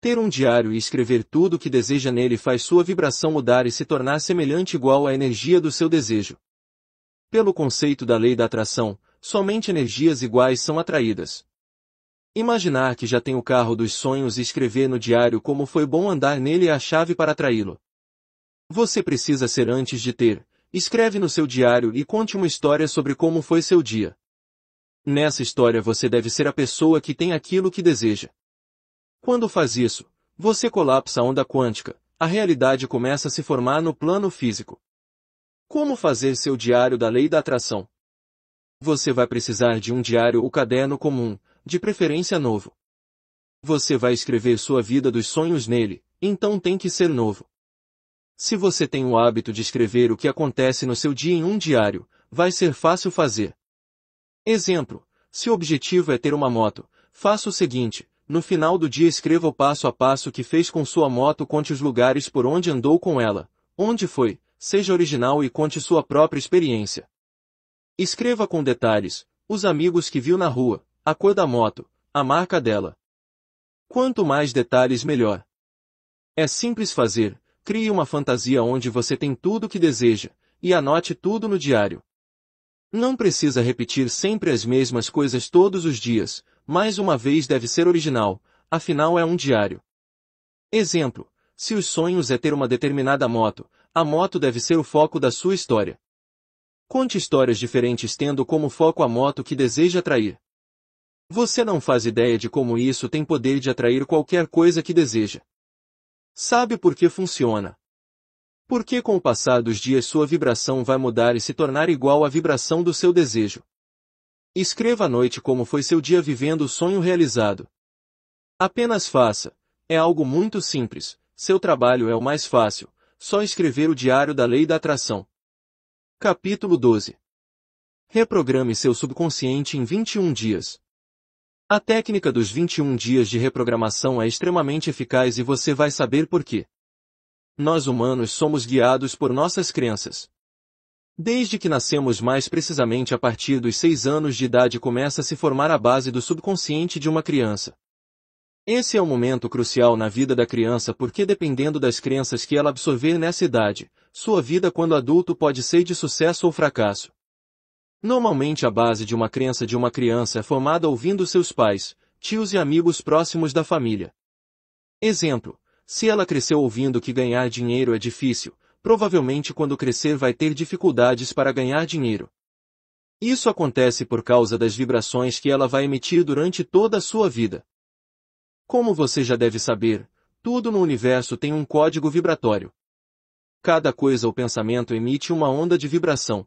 Ter um diário e escrever tudo o que deseja nele faz sua vibração mudar e se tornar semelhante igual à energia do seu desejo. Pelo conceito da lei da atração, somente energias iguais são atraídas. Imaginar que já tem o carro dos sonhos e escrever no diário como foi bom andar nele e é a chave para atraí-lo. Você precisa ser antes de ter. Escreve no seu diário e conte uma história sobre como foi seu dia. Nessa história você deve ser a pessoa que tem aquilo que deseja. Quando faz isso, você colapsa a onda quântica, a realidade começa a se formar no plano físico. Como fazer seu diário da lei da atração? Você vai precisar de um diário ou caderno comum, de preferência novo. Você vai escrever sua vida dos sonhos nele, então tem que ser novo. Se você tem o hábito de escrever o que acontece no seu dia em um diário, vai ser fácil fazer. Exemplo: se o objetivo é ter uma moto, faça o seguinte: no final do dia escreva o passo a passo que fez com sua moto, conte os lugares por onde andou com ela, onde foi, seja original e conte sua própria experiência. Escreva com detalhes os amigos que viu na rua, a cor da moto, a marca dela. Quanto mais detalhes melhor. É simples fazer, crie uma fantasia onde você tem tudo o que deseja, e anote tudo no diário. Não precisa repetir sempre as mesmas coisas todos os dias, mais uma vez deve ser original, afinal é um diário. Exemplo, se os sonhos é ter uma determinada moto, a moto deve ser o foco da sua história. Conte histórias diferentes tendo como foco a moto que deseja atrair. Você não faz ideia de como isso tem poder de atrair qualquer coisa que deseja. Sabe por que funciona? Porque com o passar dos dias sua vibração vai mudar e se tornar igual à vibração do seu desejo. Escreva à noite como foi seu dia vivendo o sonho realizado. Apenas faça. É algo muito simples. Seu trabalho é o mais fácil. Só escrever o Diário da Lei da Atração. Capítulo 12 Reprograme seu subconsciente em 21 dias. A técnica dos 21 dias de reprogramação é extremamente eficaz e você vai saber por quê. Nós humanos somos guiados por nossas crenças. Desde que nascemos mais precisamente a partir dos 6 anos de idade começa a se formar a base do subconsciente de uma criança. Esse é o um momento crucial na vida da criança porque dependendo das crenças que ela absorver nessa idade, sua vida quando adulto pode ser de sucesso ou fracasso. Normalmente a base de uma crença de uma criança é formada ouvindo seus pais, tios e amigos próximos da família. Exemplo, se ela cresceu ouvindo que ganhar dinheiro é difícil, provavelmente quando crescer vai ter dificuldades para ganhar dinheiro. Isso acontece por causa das vibrações que ela vai emitir durante toda a sua vida. Como você já deve saber, tudo no universo tem um código vibratório. Cada coisa ou pensamento emite uma onda de vibração,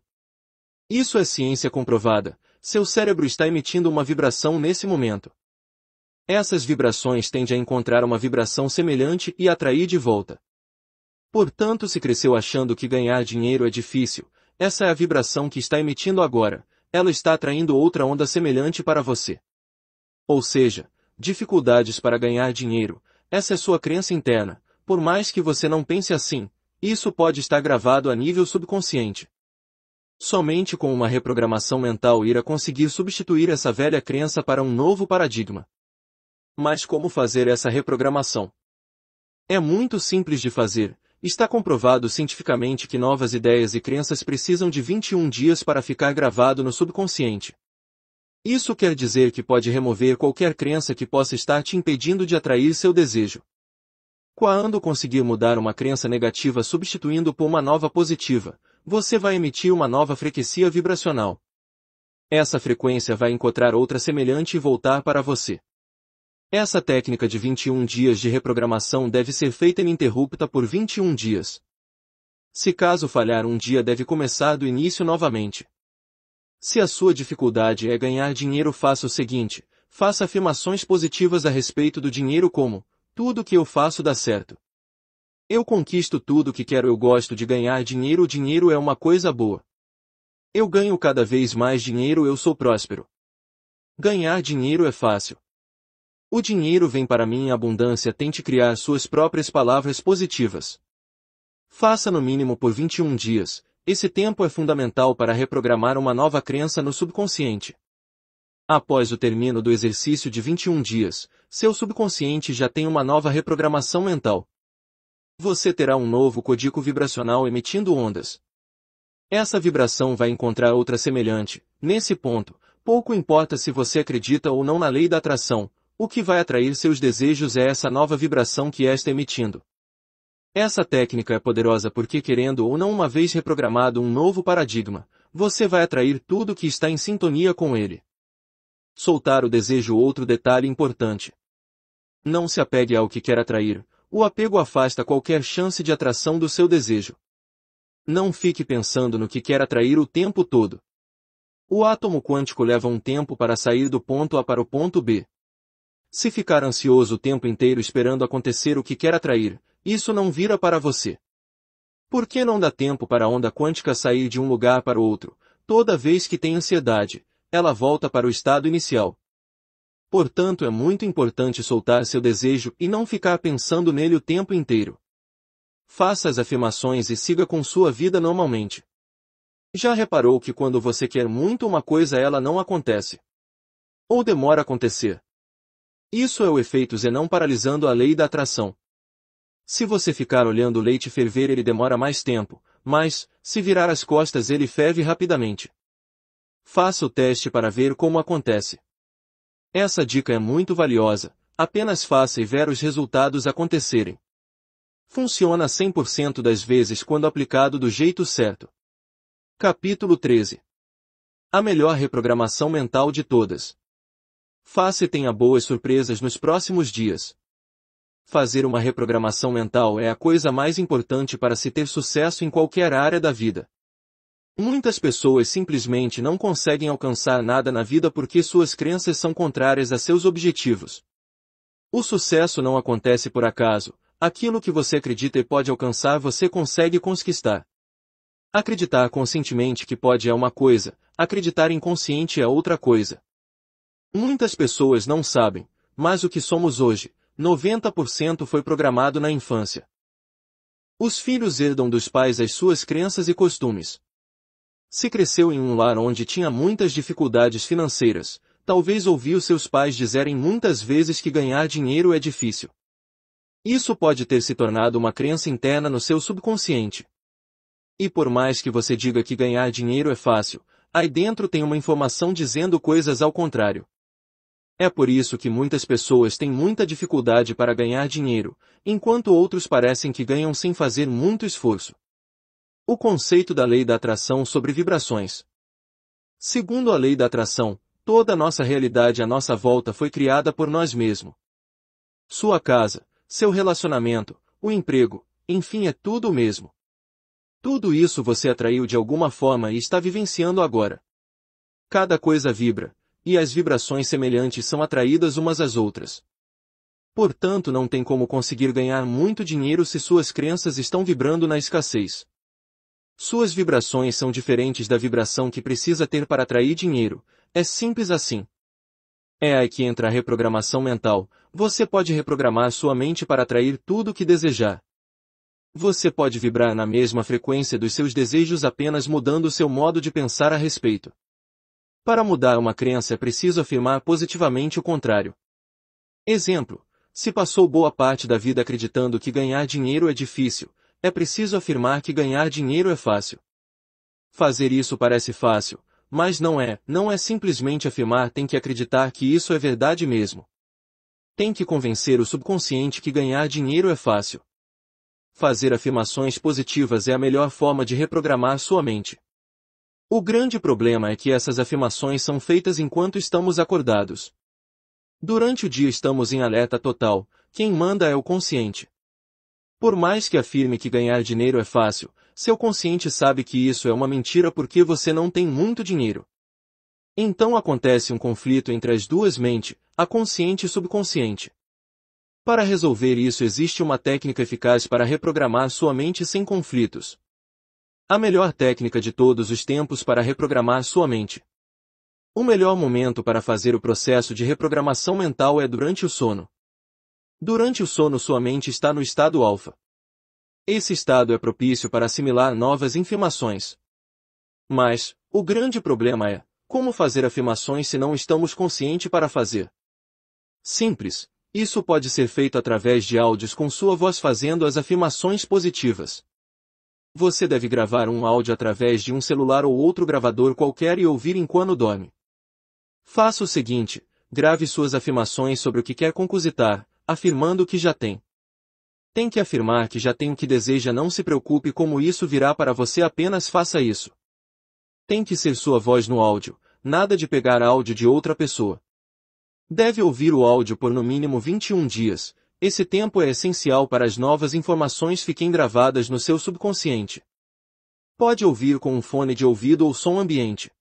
isso é ciência comprovada. Seu cérebro está emitindo uma vibração nesse momento. Essas vibrações tendem a encontrar uma vibração semelhante e atrair de volta. Portanto, se cresceu achando que ganhar dinheiro é difícil, essa é a vibração que está emitindo agora. Ela está atraindo outra onda semelhante para você. Ou seja, dificuldades para ganhar dinheiro. Essa é sua crença interna. Por mais que você não pense assim, isso pode estar gravado a nível subconsciente. Somente com uma reprogramação mental irá conseguir substituir essa velha crença para um novo paradigma. Mas como fazer essa reprogramação? É muito simples de fazer. Está comprovado cientificamente que novas ideias e crenças precisam de 21 dias para ficar gravado no subconsciente. Isso quer dizer que pode remover qualquer crença que possa estar te impedindo de atrair seu desejo. Quando conseguir mudar uma crença negativa substituindo por uma nova positiva, você vai emitir uma nova frequência vibracional. Essa frequência vai encontrar outra semelhante e voltar para você. Essa técnica de 21 dias de reprogramação deve ser feita ininterrupta por 21 dias. Se caso falhar um dia deve começar do início novamente. Se a sua dificuldade é ganhar dinheiro faça o seguinte, faça afirmações positivas a respeito do dinheiro como, tudo que eu faço dá certo. Eu conquisto tudo que quero, eu gosto de ganhar dinheiro, o dinheiro é uma coisa boa. Eu ganho cada vez mais dinheiro, eu sou próspero. Ganhar dinheiro é fácil. O dinheiro vem para mim em abundância, tente criar suas próprias palavras positivas. Faça no mínimo por 21 dias. Esse tempo é fundamental para reprogramar uma nova crença no subconsciente. Após o término do exercício de 21 dias, seu subconsciente já tem uma nova reprogramação mental você terá um novo código vibracional emitindo ondas. Essa vibração vai encontrar outra semelhante. Nesse ponto, pouco importa se você acredita ou não na lei da atração, o que vai atrair seus desejos é essa nova vibração que está emitindo. Essa técnica é poderosa porque, querendo ou não, uma vez reprogramado um novo paradigma, você vai atrair tudo que está em sintonia com ele. Soltar o desejo outro detalhe importante. Não se apegue ao que quer atrair, o apego afasta qualquer chance de atração do seu desejo. Não fique pensando no que quer atrair o tempo todo. O átomo quântico leva um tempo para sair do ponto A para o ponto B. Se ficar ansioso o tempo inteiro esperando acontecer o que quer atrair, isso não vira para você. Por que não dá tempo para a onda quântica sair de um lugar para o outro? Toda vez que tem ansiedade, ela volta para o estado inicial. Portanto, é muito importante soltar seu desejo e não ficar pensando nele o tempo inteiro. Faça as afirmações e siga com sua vida normalmente. Já reparou que quando você quer muito uma coisa ela não acontece? Ou demora a acontecer? Isso é o efeito Zenão paralisando a lei da atração. Se você ficar olhando o leite ferver ele demora mais tempo, mas, se virar as costas ele ferve rapidamente. Faça o teste para ver como acontece. Essa dica é muito valiosa, apenas faça e ver os resultados acontecerem. Funciona 100% das vezes quando aplicado do jeito certo. Capítulo 13 A melhor reprogramação mental de todas. Faça e tenha boas surpresas nos próximos dias. Fazer uma reprogramação mental é a coisa mais importante para se ter sucesso em qualquer área da vida. Muitas pessoas simplesmente não conseguem alcançar nada na vida porque suas crenças são contrárias a seus objetivos. O sucesso não acontece por acaso, aquilo que você acredita e pode alcançar você consegue conquistar. Acreditar conscientemente que pode é uma coisa, acreditar inconsciente é outra coisa. Muitas pessoas não sabem, mas o que somos hoje, 90% foi programado na infância. Os filhos herdam dos pais as suas crenças e costumes. Se cresceu em um lar onde tinha muitas dificuldades financeiras, talvez ouviu seus pais dizerem muitas vezes que ganhar dinheiro é difícil. Isso pode ter se tornado uma crença interna no seu subconsciente. E por mais que você diga que ganhar dinheiro é fácil, aí dentro tem uma informação dizendo coisas ao contrário. É por isso que muitas pessoas têm muita dificuldade para ganhar dinheiro, enquanto outros parecem que ganham sem fazer muito esforço. O conceito da lei da atração sobre vibrações. Segundo a lei da atração, toda a nossa realidade à nossa volta foi criada por nós mesmos. Sua casa, seu relacionamento, o emprego, enfim é tudo o mesmo. Tudo isso você atraiu de alguma forma e está vivenciando agora. Cada coisa vibra, e as vibrações semelhantes são atraídas umas às outras. Portanto, não tem como conseguir ganhar muito dinheiro se suas crenças estão vibrando na escassez. Suas vibrações são diferentes da vibração que precisa ter para atrair dinheiro. É simples assim. É aí que entra a reprogramação mental. Você pode reprogramar sua mente para atrair tudo o que desejar. Você pode vibrar na mesma frequência dos seus desejos apenas mudando seu modo de pensar a respeito. Para mudar uma crença é preciso afirmar positivamente o contrário. Exemplo: se passou boa parte da vida acreditando que ganhar dinheiro é difícil, é preciso afirmar que ganhar dinheiro é fácil. Fazer isso parece fácil, mas não é, não é simplesmente afirmar, tem que acreditar que isso é verdade mesmo. Tem que convencer o subconsciente que ganhar dinheiro é fácil. Fazer afirmações positivas é a melhor forma de reprogramar sua mente. O grande problema é que essas afirmações são feitas enquanto estamos acordados. Durante o dia estamos em alerta total, quem manda é o consciente. Por mais que afirme que ganhar dinheiro é fácil, seu consciente sabe que isso é uma mentira porque você não tem muito dinheiro. Então acontece um conflito entre as duas mentes, a consciente e subconsciente. Para resolver isso existe uma técnica eficaz para reprogramar sua mente sem conflitos. A melhor técnica de todos os tempos para reprogramar sua mente. O melhor momento para fazer o processo de reprogramação mental é durante o sono. Durante o sono sua mente está no estado alfa. Esse estado é propício para assimilar novas informações. Mas, o grande problema é, como fazer afirmações se não estamos conscientes para fazer? Simples, isso pode ser feito através de áudios com sua voz fazendo as afirmações positivas. Você deve gravar um áudio através de um celular ou outro gravador qualquer e ouvir enquanto dorme. Faça o seguinte, grave suas afirmações sobre o que quer concusitar, afirmando que já tem. Tem que afirmar que já tem o que deseja, não se preocupe como isso virá para você, apenas faça isso. Tem que ser sua voz no áudio, nada de pegar áudio de outra pessoa. Deve ouvir o áudio por no mínimo 21 dias. Esse tempo é essencial para as novas informações fiquem gravadas no seu subconsciente. Pode ouvir com um fone de ouvido ou som ambiente.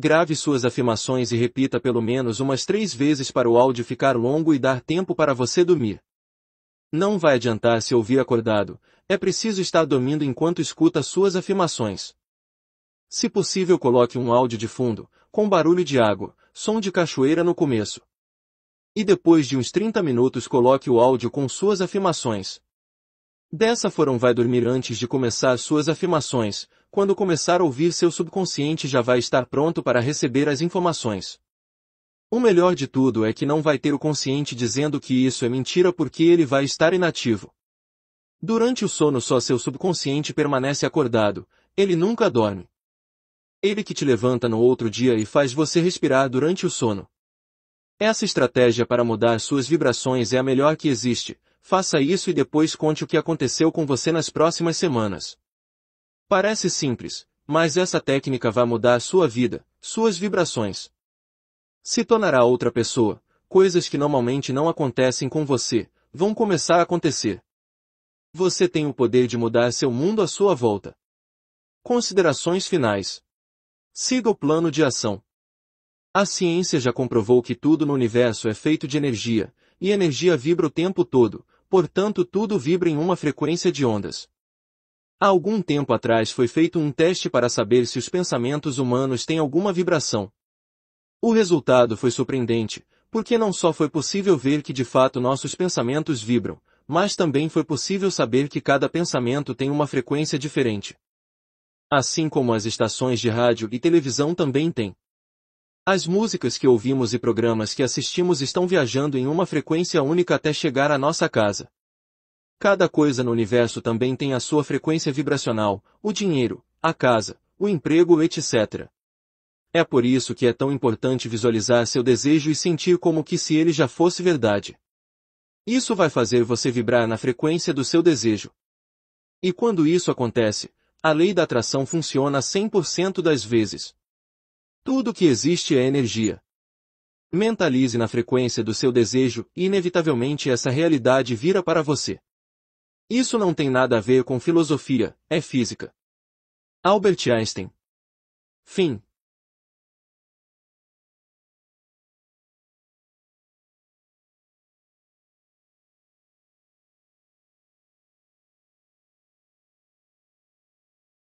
Grave suas afirmações e repita pelo menos umas três vezes para o áudio ficar longo e dar tempo para você dormir. Não vai adiantar se ouvir acordado, é preciso estar dormindo enquanto escuta suas afirmações. Se possível, coloque um áudio de fundo, com barulho de água, som de cachoeira no começo. E depois de uns 30 minutos, coloque o áudio com suas afirmações. Dessa forma vai dormir antes de começar suas afirmações, quando começar a ouvir seu subconsciente já vai estar pronto para receber as informações. O melhor de tudo é que não vai ter o consciente dizendo que isso é mentira porque ele vai estar inativo. Durante o sono só seu subconsciente permanece acordado, ele nunca dorme. Ele que te levanta no outro dia e faz você respirar durante o sono. Essa estratégia para mudar suas vibrações é a melhor que existe, faça isso e depois conte o que aconteceu com você nas próximas semanas. Parece simples, mas essa técnica vai mudar sua vida, suas vibrações. Se tornará outra pessoa, coisas que normalmente não acontecem com você, vão começar a acontecer. Você tem o poder de mudar seu mundo à sua volta. Considerações finais. Siga o plano de ação. A ciência já comprovou que tudo no universo é feito de energia, e energia vibra o tempo todo, portanto tudo vibra em uma frequência de ondas. Há algum tempo atrás foi feito um teste para saber se os pensamentos humanos têm alguma vibração. O resultado foi surpreendente, porque não só foi possível ver que de fato nossos pensamentos vibram, mas também foi possível saber que cada pensamento tem uma frequência diferente. Assim como as estações de rádio e televisão também têm. As músicas que ouvimos e programas que assistimos estão viajando em uma frequência única até chegar à nossa casa. Cada coisa no universo também tem a sua frequência vibracional, o dinheiro, a casa, o emprego, etc. É por isso que é tão importante visualizar seu desejo e sentir como que se ele já fosse verdade. Isso vai fazer você vibrar na frequência do seu desejo. E quando isso acontece, a lei da atração funciona 100% das vezes. Tudo que existe é energia. Mentalize na frequência do seu desejo e inevitavelmente essa realidade vira para você. Isso não tem nada a ver com filosofia, é física. Albert Einstein. Fim.